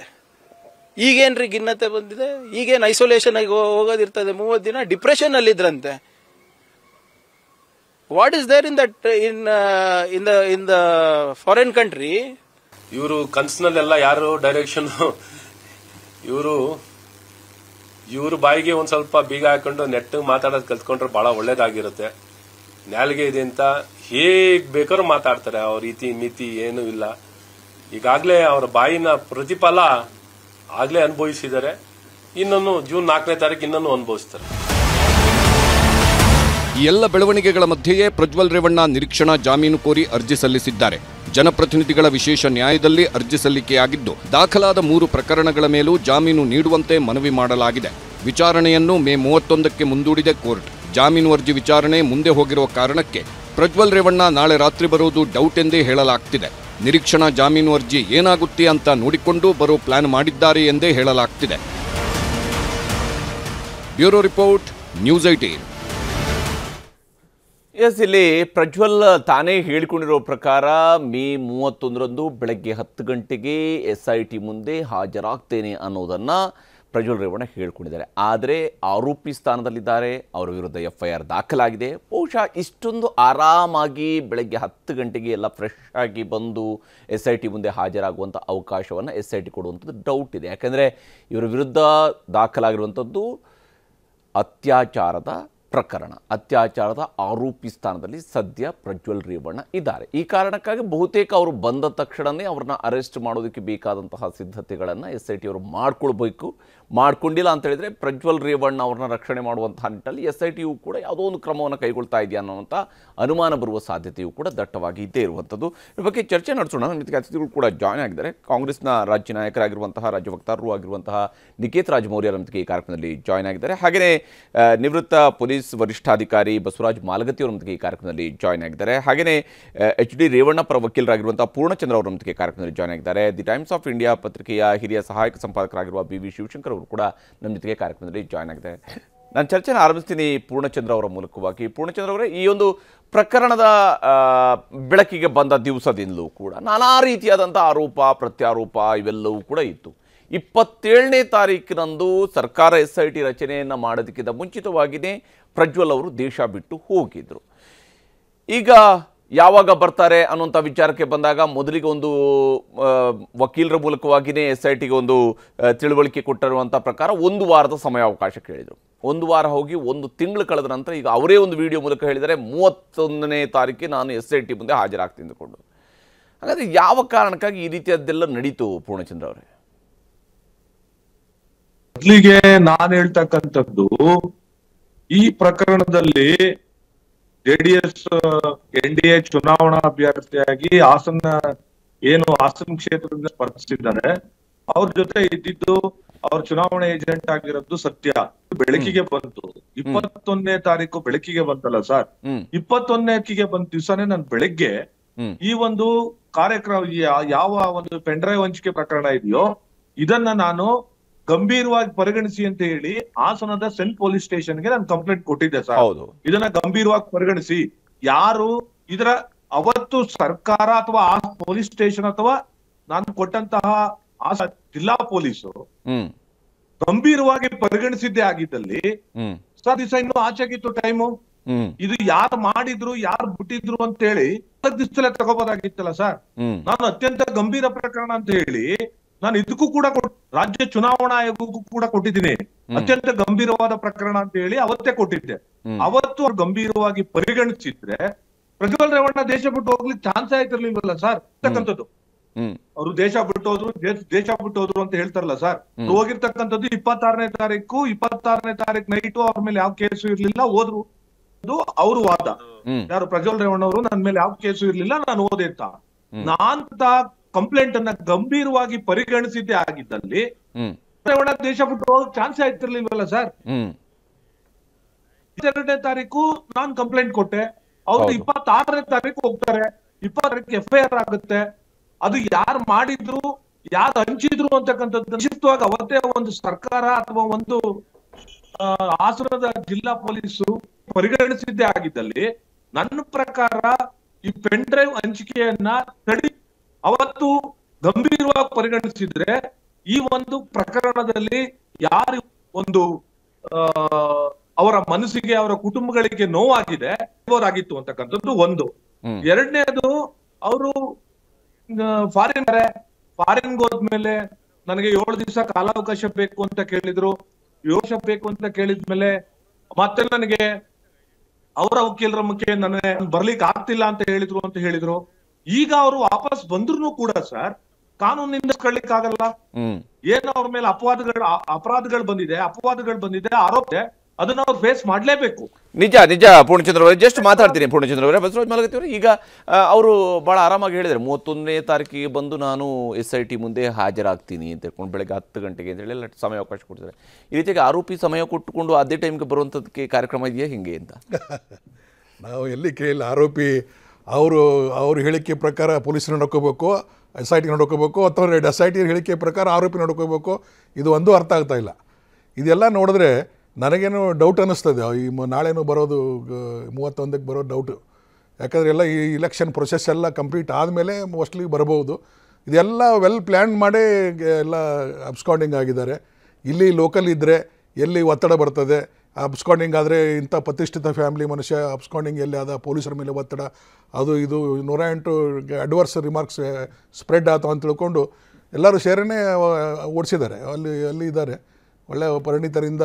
ಈಗೇನ್ರಿ ಗಿನ್ನತೆ ಬಂದಿದೆ ಈಗೇನು ಐಸೋಲೇಷನ್ ಆಗಿ ಹೋಗೋದಿರ್ತದೆ ಮೂವತ್ತು ದಿನ ಡಿಪ್ರೆಷನ್ ಅಲ್ಲಿದ್ರಂತೆ what is there in that in in the in the foreign country ಇವರು ಕನ್ಸ್ನಲ್ಲೆಲ್ಲ ಯಾರು ಡೈರೆಕ್ಷನ್ ಇವರು ಇವರು ಬಾಯಿಗೆ ಒಂದು ಸ್ವಲ್ಪ ಬೀಗ ಹಾಕೊಂಡು ನೆಟ್ಟಗೆ ಮಾತಾಡೋದು ಕಲ್ತ್ಕೊಂಡ್ರೆ ಭಾಳ ಒಳ್ಳೇದಾಗಿರುತ್ತೆ ನ್ಯಾಲಿಗೆ ಇದೆ ಅಂತ ಹೇಗೆ ಬೇಕಾದ್ರೂ ಮಾತಾಡ್ತಾರೆ ಅವ್ರ ರೀತಿ ಮಿತಿ ಏನೂ ಇಲ್ಲ ಈಗಾಗಲೇ ಅವರ ಬಾಯಿನ ಪ್ರತಿಫಲ ಆಗಲೇ ಅನುಭವಿಸಿದ್ದಾರೆ ಇನ್ನೊಂದು ಜೂನ್ ನಾಲ್ಕನೇ ತಾರೀಕು ಇನ್ನೊಂದು ಅನುಭವಿಸ್ತಾರೆ ಎಲ್ಲ ಬೆಳವಣಿಗೆಗಳ ಮಧ್ಯೆಯೇ ಪ್ರಜ್ವಲ್ ರೇವಣ್ಣ ನಿರೀಕ್ಷಣಾ ಜಾಮೀನು ಕೋರಿ ಅರ್ಜಿ ಸಲ್ಲಿಸಿದ್ದಾರೆ ಜನಪ್ರತಿನಿಧಿಗಳ ವಿಶೇಷ ನ್ಯಾಯದಲ್ಲಿ ಅರ್ಜಿ ಸಲ್ಲಿಕೆಯಾಗಿದ್ದು ದಾಖಲಾದ ಮೂರು ಪ್ರಕರಣಗಳ ಮೇಲೂ ಜಾಮೀನು ನೀಡುವಂತೆ ಮನವಿ ಮಾಡಲಾಗಿದೆ ವಿಚಾರಣೆಯನ್ನು ಮೇ ಮೂವತ್ತೊಂದಕ್ಕೆ ಮುಂದೂಡಿದೆ ಕೋರ್ಟ್ ಜಾಮೀನು ಅರ್ಜಿ ವಿಚಾರಣೆ ಮುಂದೆ ಹೋಗಿರುವ ಕಾರಣಕ್ಕೆ ಪ್ರಜ್ವಲ್ ರೇವಣ್ಣ ನಾಳೆ ರಾತ್ರಿ ಬರುವುದು ಡೌಟ್ ಎಂದೇ ಹೇಳಲಾಗ್ತಿದೆ ನಿರೀಕ್ಷಣಾ ಜಾಮೀನು ಅರ್ಜಿ ಏನಾಗುತ್ತೆ ಅಂತ ನೋಡಿಕೊಂಡು ಬರೋ ಪ್ಲಾನ್ ಮಾಡಿದ್ದಾರೆ ಎಂದೇ ಹೇಳಲಾಗ್ತಿದೆ ಬ್ಯೂರೋ ರಿಪೋರ್ಟ್ ನ್ಯೂಸ್ ಐಟೀನ್ ಎಸ್ ಇಲ್ಲಿ ಪ್ರಜ್ವಲ್ ತಾನೇ ಹೇಳಿಕೊಂಡಿರೋ ಪ್ರಕಾರ ಮೇ ಮೂವತ್ತೊಂದರಂದು ಬೆಳಗ್ಗೆ ಹತ್ತು ಗಂಟೆಗೆ ಎಸ್ ಐ ಟಿ ಮುಂದೆ ಹಾಜರಾಗ್ತೇನೆ ಅನ್ನೋದನ್ನು ಪ್ರಜ್ವಲ್ ರೇವಣ್ಣ ಹೇಳಿಕೊಂಡಿದ್ದಾರೆ ಆದರೆ ಆರೋಪಿ ಸ್ಥಾನದಲ್ಲಿದ್ದಾರೆ ಅವರ ವಿರುದ್ಧ ಎಫ್ ಐ ಆರ್ ದಾಖಲಾಗಿದೆ ಬಹುಶಃ ಇಷ್ಟೊಂದು ಆರಾಮಾಗಿ ಬೆಳಗ್ಗೆ ಹತ್ತು ಗಂಟೆಗೆ ಎಲ್ಲ ಫ್ರೆಶ್ ಆಗಿ ಬಂದು ಎಸ್ ಐ ಟಿ ಮುಂದೆ ಹಾಜರಾಗುವಂಥ ಅವಕಾಶವನ್ನು ಎಸ್ ಐ ಟಿ ಕೊಡುವಂಥದ್ದು ಡೌಟ್ ಇದೆ ಯಾಕೆಂದರೆ ಇವರ ವಿರುದ್ಧ ದಾಖಲಾಗಿರುವಂಥದ್ದು ಅತ್ಯಾಚಾರದ ಪ್ರಕರಣ ಅತ್ಯಾಚಾರದ ಆರೋಪಿ ಸ್ಥಾನದಲ್ಲಿ ಸದ್ಯ ಪ್ರಜ್ವಲ್ ರೇವಣ್ಣ ಇದ್ದಾರೆ ಈ ಕಾರಣಕ್ಕಾಗಿ ಬಹುತೇಕ ಅವರು ಬಂದ ತಕ್ಷಣವೇ ಅವ್ರನ್ನ ಅರೆಸ್ಟ್ ಮಾಡೋದಕ್ಕೆ ಬೇಕಾದಂತಹ ಸಿದ್ಧತೆಗಳನ್ನು ಎಸ್ ಐ ಟಿ ಅವರು ಮಾಡ್ಕೊಳ್ಬೇಕು ಮಾಡ್ಕೊಂಡಿಲ್ಲ ಅಂತ ಹೇಳಿದ್ರೆ ಪ್ರಜ್ವಲ್ ರೇವಣ್ಣ ಅವ್ರನ್ನ ರಕ್ಷಣೆ ಮಾಡುವಂತಹ ನಿಟ್ಟಲ್ಲಿ ಎಸ್ ಐ ಟಿಯು ಕೂಡ ಯಾವುದೋ ಒಂದು ಕ್ರಮವನ್ನು ಕೈಗೊಳ್ತಾ ಇದೆಯಾ ಅನ್ನೋಂಥ ಅನುಮಾನ ಬರುವ ಸಾಧ್ಯತೆಯೂ ಕೂಡ ದಟ್ಟವಾಗಿ ಇದ್ದೇ ಇರುವಂಥದ್ದು ಈ ಬಗ್ಗೆ ಚರ್ಚೆ ನಡೆಸೋಣ ಅತಿಥಿಗಳು ಕೂಡ ಜಾಯ್ನ್ ಆಗಿದ್ದಾರೆ ಕಾಂಗ್ರೆಸ್ನ ರಾಜ್ಯ ನಾಯಕರಾಗಿರುವಂತಹ ರಾಜ್ಯ ವಕ್ತಾರರು ಆಗಿರುವಂತಹ ನಿಕೇತ್ ರಾಜ್ ಮೌರ್ಯ ಅವರೊಂದಿಗೆ ಈ ಕಾರ್ಯಕ್ರಮದಲ್ಲಿ ಜಾಯ್ನ್ ಆಗಿದ್ದಾರೆ ಹಾಗೆಯೇ ನಿವೃತ್ತ ಪೊಲೀಸ್ ಪೊಲೀಸ್ ವರಿಷ್ಠಾಧಿಕಾರಿ ಬಸವರಾಜ್ ಮಾಲಗತಿ ಅವರೊಂದಿಗೆ ಈ ಕಾರ್ಯಕ್ರಮದಲ್ಲಿ ಜಾಯ್ನ್ ಆಗಿದ್ದಾರೆ ಹಾಗೆಯೇ ಎಚ್ ಡಿ ರೇವಣ್ಣ ಪರ ವಕೀಲರಾಗಿರುವಂತಹ ಪೂರ್ಣಚಂದ್ರ ಅವರೊಂದಿಗೆ ಕಾರ್ಯಕ್ರಮದಲ್ಲಿ ಜಾಯ್ನ್ ಆಗಿದ್ದಾರೆ ದಿ ಟೈಮ್ಸ್ ಆಫ್ ಇಂಡಿಯಾ ಪತ್ರಿಕೆಯ ಹಿರಿಯ ಸಹಾಯಕ ಸಂಪಾದಕರಾಗಿರುವ ಬಿ ವಿ ಶಿವಶಂಕರ್ ಅವರು ಕೂಡ ನಮ್ಮ ಜೊತೆಗೆ ಕಾರ್ಯಕ್ರಮದಲ್ಲಿ ಜಾಯ್ನ್ ಆಗಿದ್ದಾರೆ ನಾನು ಚರ್ಚೆನ ಆರಂಭಿಸ್ತೀನಿ ಪೂರ್ಣಚಂದ್ರ ಅವರ ಮೂಲಕವಾಗಿ ಪೂರ್ಣಚಂದ್ರ ಅವರೇ ಈ ಒಂದು ಪ್ರಕರಣದ ಬೆಳಕಿಗೆ ಬಂದ ದಿವಸದಿಂದಲೂ ಕೂಡ ನಾನಾ ರೀತಿಯಾದಂಥ ಆರೋಪ ಪ್ರತ್ಯಾರೋಪ ಇವೆಲ್ಲವೂ ಕೂಡ ಇತ್ತು ಇಪ್ಪತ್ತೇಳನೇ ತಾರೀಕಿನಂದು ಸರ್ಕಾರ ಎಸ್ ಐ ಟಿ ರಚನೆಯನ್ನು ಮಾಡೋದಕ್ಕಿಂತ ಮುಂಚಿತವಾಗಿಯೇ ಪ್ರಜ್ವಲ್ ಅವರು ದೇಶ ಬಿಟ್ಟು ಹೋಗಿದ್ದರು ಈಗ ಯಾವಾಗ ಬರ್ತಾರೆ ಅನ್ನೋಂಥ ವಿಚಾರಕ್ಕೆ ಬಂದಾಗ ಮೊದಲಿಗೆ ಒಂದು ವಕೀಲರ ಮೂಲಕವಾಗಿಯೇ ಎಸ್ ಐ ಟಿಗೆ ಒಂದು ತಿಳುವಳಿಕೆ ಕೊಟ್ಟಿರುವಂಥ ಪ್ರಕಾರ ಒಂದು ವಾರದ ಸಮಯಾವಕಾಶ ಕೇಳಿದರು ಒಂದು ವಾರ ಹೋಗಿ ಒಂದು ತಿಂಗಳು ಕಳೆದ ನಂತರ ಈಗ ಅವರೇ ಒಂದು ವಿಡಿಯೋ ಮೂಲಕ ಹೇಳಿದರೆ ಮೂವತ್ತೊಂದನೇ ತಾರೀಕಿಗೆ ನಾನು ಎಸ್ ಐ ಟಿ ಮುಂದೆ ಅಂದುಕೊಂಡು ಹಾಗಾದರೆ ಯಾವ ಕಾರಣಕ್ಕಾಗಿ ಈ ರೀತಿಯದ್ದೆಲ್ಲ ನಡೀತು ಪೂರ್ಣಚಂದ್ರ ಅವರೇ ಮೊದ್ಲಿಗೆ ನಾನು ಹೇಳ್ತಕ್ಕಂಥದ್ದು ಈ ಪ್ರಕರಣದಲ್ಲಿ ಜೆಡಿಎಸ್ ಎನ್ ಡಿ ಎ ಚುನಾವಣಾ ಅಭ್ಯರ್ಥಿಯಾಗಿ ಹಾಸನ ಏನು ಹಾಸನ ಕ್ಷೇತ್ರದಿಂದ ಸ್ಪರ್ಧಿಸಿದ್ದಾರೆ ಅವ್ರ ಜೊತೆ ಇದ್ದಿದ್ದು ಅವ್ರ ಚುನಾವಣಾ ಏಜೆಂಟ್ ಆಗಿರೋದು ಸತ್ಯ ಬೆಳಕಿಗೆ ಬಂತು ಇಪ್ಪತ್ತೊಂದನೇ ತಾರೀಕು ಬೆಳಕಿಗೆ ಬಂತಲ್ಲ ಸರ್ ಇಪ್ಪತ್ತೊಂದನೇಕಿಗೆ ಬಂದ ದಿವಸನೇ ನಾನು ಬೆಳಗ್ಗೆ ಈ ಒಂದು ಕಾರ್ಯಕ್ರಮ ಯಾವ ಒಂದು ಪೆಂಡ್ರೈವ್ ಹಂಚಿಕೆ ಪ್ರಕರಣ ಇದೆಯೋ ಇದನ್ನ ನಾನು ಗಂಭೀರವಾಗಿ ಪರಿಗಣಿಸಿ ಅಂತ ಹೇಳಿ ಹಾಸನದ ಸೆಂಟ್ ಪೊಲೀಸ್ ಸ್ಟೇಷನ್ಗೆ ನಾನು ಕಂಪ್ಲೇಂಟ್ ಕೊಟ್ಟಿದ್ದೆ ಸರ್ ಇದನ್ನ ಗಂಭೀರವಾಗಿ ಪರಿಗಣಿಸಿ ಯಾರು ಇದರ ಅವತ್ತು ಸರ್ಕಾರ ಅಥವಾ ಆ ಪೊಲೀಸ್ ಸ್ಟೇಷನ್ ಅಥವಾ ನಾನು ಕೊಟ್ಟಂತಹ ಆ ಜಿಲ್ಲಾ ಪೊಲೀಸರು ಗಂಭೀರವಾಗಿ ಪರಿಗಣಿಸಿದ್ದೇ ಆಗಿದ್ದಲ್ಲಿ ಸರ್ ದಿವಸ ಇನ್ನು ಆಚೆಗಿತ್ತು ಟೈಮು ಇದು ಯಾರು ಮಾಡಿದ್ರು ಯಾರು ಬಿಟ್ಟಿದ್ರು ಅಂತ ಹೇಳಿ ದಿವಸದಲ್ಲೇ ತಗೋಬೋದಾಗಿತ್ತಲ್ಲ ಸರ್ ನಾನು ಅತ್ಯಂತ ಗಂಭೀರ ಪ್ರಕರಣ ಅಂತ ಹೇಳಿ ನಾನು ಇದಕ್ಕೂ ಕೂಡ ರಾಜ್ಯ ಚುನಾವಣಾ ಆಯೋಗಕ್ಕೂ ಕೂಡ ಕೊಟ್ಟಿದ್ದೀನಿ ಅತ್ಯಂತ ಗಂಭೀರವಾದ ಪ್ರಕರಣ ಅಂತ ಹೇಳಿ ಅವತ್ತೇ ಕೊಟ್ಟಿದ್ದೆ ಅವತ್ತು ಅವ್ರು ಗಂಭೀರವಾಗಿ ಪರಿಗಣಿಸಿದ್ರೆ ಪ್ರಜ್ವಲ್ ರೇವಣ್ಣ ದೇಶ ಬಿಟ್ಟು ಹೋಗ್ಲಿಕ್ಕೆ ಚಾನ್ಸ್ ಆಯ್ತಿರ್ಲಿಲ್ವಲ್ಲ ಸರ್ ಇರ್ತಕ್ಕಂಥದ್ದು ಅವರು ದೇಶ ಬಿಟ್ಟು ಹೋದ್ರು ದೇಶ ಬಿಟ್ಟು ಹೋದ್ರು ಅಂತ ಹೇಳ್ತಾರಲ್ಲ ಸರ್ ಹೋಗಿರ್ತಕ್ಕಂಥದ್ದು ಇಪ್ಪತ್ತಾರನೇ ತಾರೀಕು ಇಪ್ಪತ್ತಾರನೇ ತಾರೀಕು ನೈಟು ಅವ್ರ ಮೇಲೆ ಯಾವ ಕೇಸು ಇರ್ಲಿಲ್ಲ ಹೋದ್ರು ಅವರು ವಾದ ಯಾರು ಪ್ರಜ್ವಲ್ ರೇವಣ್ಣ ಅವರು ನನ್ನ ಮೇಲೆ ಯಾವ ಕೇಸು ಇರ್ಲಿಲ್ಲ ನಾನು ಓದಿರ್ತ ನಾನ್ ಕಂಪ್ಲೇಂಟ್ ಅನ್ನ ಗಂಭೀರವಾಗಿ ಪರಿಗಣಿಸಿದ್ದೇ ಆಗಿದ್ದಲ್ಲಿ ದೇಶ ಬಿಟ್ಟು ಹೋಗೋ ಚಾನ್ಸ್ ಆಯ್ತಿರ್ಲಿಲ್ವಲ್ಲ ಸರ್ ಎರಡನೇ ತಾರೀಕು ನಾನ್ ಕಂಪ್ಲೇಂಟ್ ಕೊಟ್ಟೆ ಅವ್ರು ಇಪ್ಪತ್ತಾರನೇ ತಾರೀಕು ಹೋಗ್ತಾರೆ ಇಪ್ಪತ್ತಾರೀಕು ಎಫ್ ಐ ಆರ್ ಆಗುತ್ತೆ ಅದು ಯಾರು ಮಾಡಿದ್ರು ಯಾರು ಹಂಚಿದ್ರು ಅಂತಕ್ಕಂಥದ್ದು ನಿಶ್ಚಿತವಾಗಿ ಅವತ್ತೇ ಒಂದು ಸರ್ಕಾರ ಅಥವಾ ಒಂದು ಹಾಸನದ ಜಿಲ್ಲಾ ಪೊಲೀಸು ಪರಿಗಣಿಸಿದ್ದೇ ಆಗಿದ್ದಲ್ಲಿ ನನ್ನ ಪ್ರಕಾರ ಈ ಪೆನ್ ಡ್ರೈವ್ ಹಂಚಿಕೆಯನ್ನ ತಡಿ ಅವತ್ತು ಗಂಭೀರವಾಗಿ ಪರಿಗಣಿಸಿದ್ರೆ ಈ ಒಂದು ಪ್ರಕರಣದಲ್ಲಿ ಯಾರು ಒಂದು ಅವರ ಮನಸ್ಸಿಗೆ ಅವರ ಕುಟುಂಬಗಳಿಗೆ ನೋವಾಗಿದೆ ಅವರಾಗಿತ್ತು ಅಂತಕ್ಕಂಥದ್ದು ಒಂದು ಎರಡನೇದು ಅವರು ಫಾರಿನ್ ಫಾರಿನ್ ಹೋದ್ಮೇಲೆ ನನಗೆ ಏಳು ದಿವಸ ಕಾಲಾವಕಾಶ ಬೇಕು ಅಂತ ಕೇಳಿದ್ರು ಯೋಶ ಬೇಕು ಅಂತ ಕೇಳಿದ್ಮೇಲೆ ಮತ್ತೆ ನನಗೆ ಅವರ ವಕೀಲರ ಮುಖ್ಯ ನನಗೆ ಬರ್ಲಿಕ್ಕೆ ಆಗ್ತಿಲ್ಲ ಅಂತ ಹೇಳಿದ್ರು ಅಂತ ಹೇಳಿದ್ರು ಈಗ ಅವರು ವಾಪಸ್ ಬಂದ್ರು ಕೂಡ ಸರ್ ಕಾನೂನಿಂದ ಕಳ್ಲಿಕ್ಕಾಗಲ್ಲ ಏನು ಅವ್ರ ಮೇಲೆ ಅಪವಾದಗಳು ಅಪರಾಧಗಳು ಬಂದಿದೆ ಅಪವಾದಗಳು ಬಂದಿದೆ ಆರೋಪ ಅದನ್ನ ಅವ್ರು ಫೇಸ್ ಮಾಡಲೇಬೇಕು ನಿಜ ನಿಜ ಪೂರ್ಣಚಂದ್ರ ಅವರೇ ಜಸ್ಟ್ ಮಾತಾಡ್ತೀನಿ ಪೂರ್ಣಚಂದ್ರ ಅವರೇ ಬಸವರಾಜ್ ಮಲಗತಿ ಅವರು ಈಗ ಅವರು ಭಾಳ ಆರಾಮಾಗಿ ಹೇಳಿದ್ರೆ ಮೂವತ್ತೊಂದನೇ ತಾರೀಕಿಗೆ ಬಂದು ನಾನು ಎಸ್ ಐ ಟಿ ಮುಂದೆ ಹಾಜರಾಗ್ತೀನಿ ಅಂತ ಹೇಳ್ಕೊಂಡು ಬೆಳಗ್ಗೆ ಹತ್ತು ಗಂಟೆಗೆ ಅಂತ ಹೇಳಿ ಸಮಯ ಅವಕಾಶ ಕೊಡ್ತಾರೆ ಈ ರೀತಿಯಾಗಿ ಆರೋಪಿ ಸಮಯ ಕೊಟ್ಟುಕೊಂಡು ಅದೇ ಟೈಮ್ಗೆ ಬರುವಂಥದ್ದಕ್ಕೆ ಕಾರ್ಯಕ್ರಮ ಇದೆಯಾ ಹಿಂಗೆ ಅಂತ ನಾವು ಎಲ್ಲಿ ಕೇಳಿಲ್ಲ ಆರೋಪಿ ಅವರು ಅವ್ರ ಹೇಳಿಕೆ ಪ್ರಕಾರ ಪೊಲೀಸರು ನಡ್ಕೋಬೇಕು ಎಸ್ ಐ ಟಿ ನಡ್ಕೋಬೇಕು ಅಥವಾ ಎಸ್ ಐ ಟಿ ಹೇಳಿಕೆ ಪ್ರಕಾರ ಆರೋಪಿ ನಡ್ಕೋಬೇಕು ಇದು ಒಂದು ಅರ್ಥ ಆಗ್ತಾ ಇಲ್ಲ ಇದೆಲ್ಲ ನೋಡಿದ್ರೆ ನನಗೇನು ಡೌಟ್ ಅನ್ನಿಸ್ತದೆ ಈ ನಾಳೆನೂ ಬರೋದು ಮೂವತ್ತೊಂದಕ್ಕೆ ಬರೋದು ಡೌಟು ಯಾಕಂದರೆ ಎಲ್ಲ ಈ ಇಲೆಕ್ಷನ್ ಪ್ರೊಸೆಸ್ ಎಲ್ಲ ಕಂಪ್ಲೀಟ್ ಆದಮೇಲೆ ಮೋಸ್ಟ್ಲಿ ಬರಬಹುದು ಇದೆಲ್ಲ ವೆಲ್ ಪ್ಲ್ಯಾನ್ ಮಾಡೇ ಎಲ್ಲ ಅಬ್ಸ್ಕಾಂಡಿಂಗ್ ಆಗಿದ್ದಾರೆ ಇಲ್ಲಿ ಲೋಕಲ್ ಇದ್ದರೆ ಎಲ್ಲಿ ಒತ್ತಡ ಬರ್ತದೆ ಅಬ್ಸ್ಕಾಂಡಿಂಗ್ ಆದರೆ ಇಂಥ ಪ್ರತಿಷ್ಠಿತ ಫ್ಯಾಮಿಲಿ ಮನುಷ್ಯ ಅಬ್ಸ್ಕಾಂಡಿಂಗ್ ಎಲ್ಲಿ ಆದ ಪೊಲೀಸರ ಮೇಲೆ ಒತ್ತಡ ಅದು ಇದು ನೂರ ಎಂಟು ಅಡ್ವರ್ಸ್ ರಿಮಾರ್ಕ್ಸ್ ಸ್ಪ್ರೆಡ್ ಆಯ್ತು ಅಂತ ತಿಳ್ಕೊಂಡು ಎಲ್ಲರೂ ಸೇರೇ ಓಡಿಸಿದ್ದಾರೆ ಅಲ್ಲಿ ಅಲ್ಲಿ ಇದ್ದಾರೆ ಒಳ್ಳೆಯ ಪರಿಣಿತರಿಂದ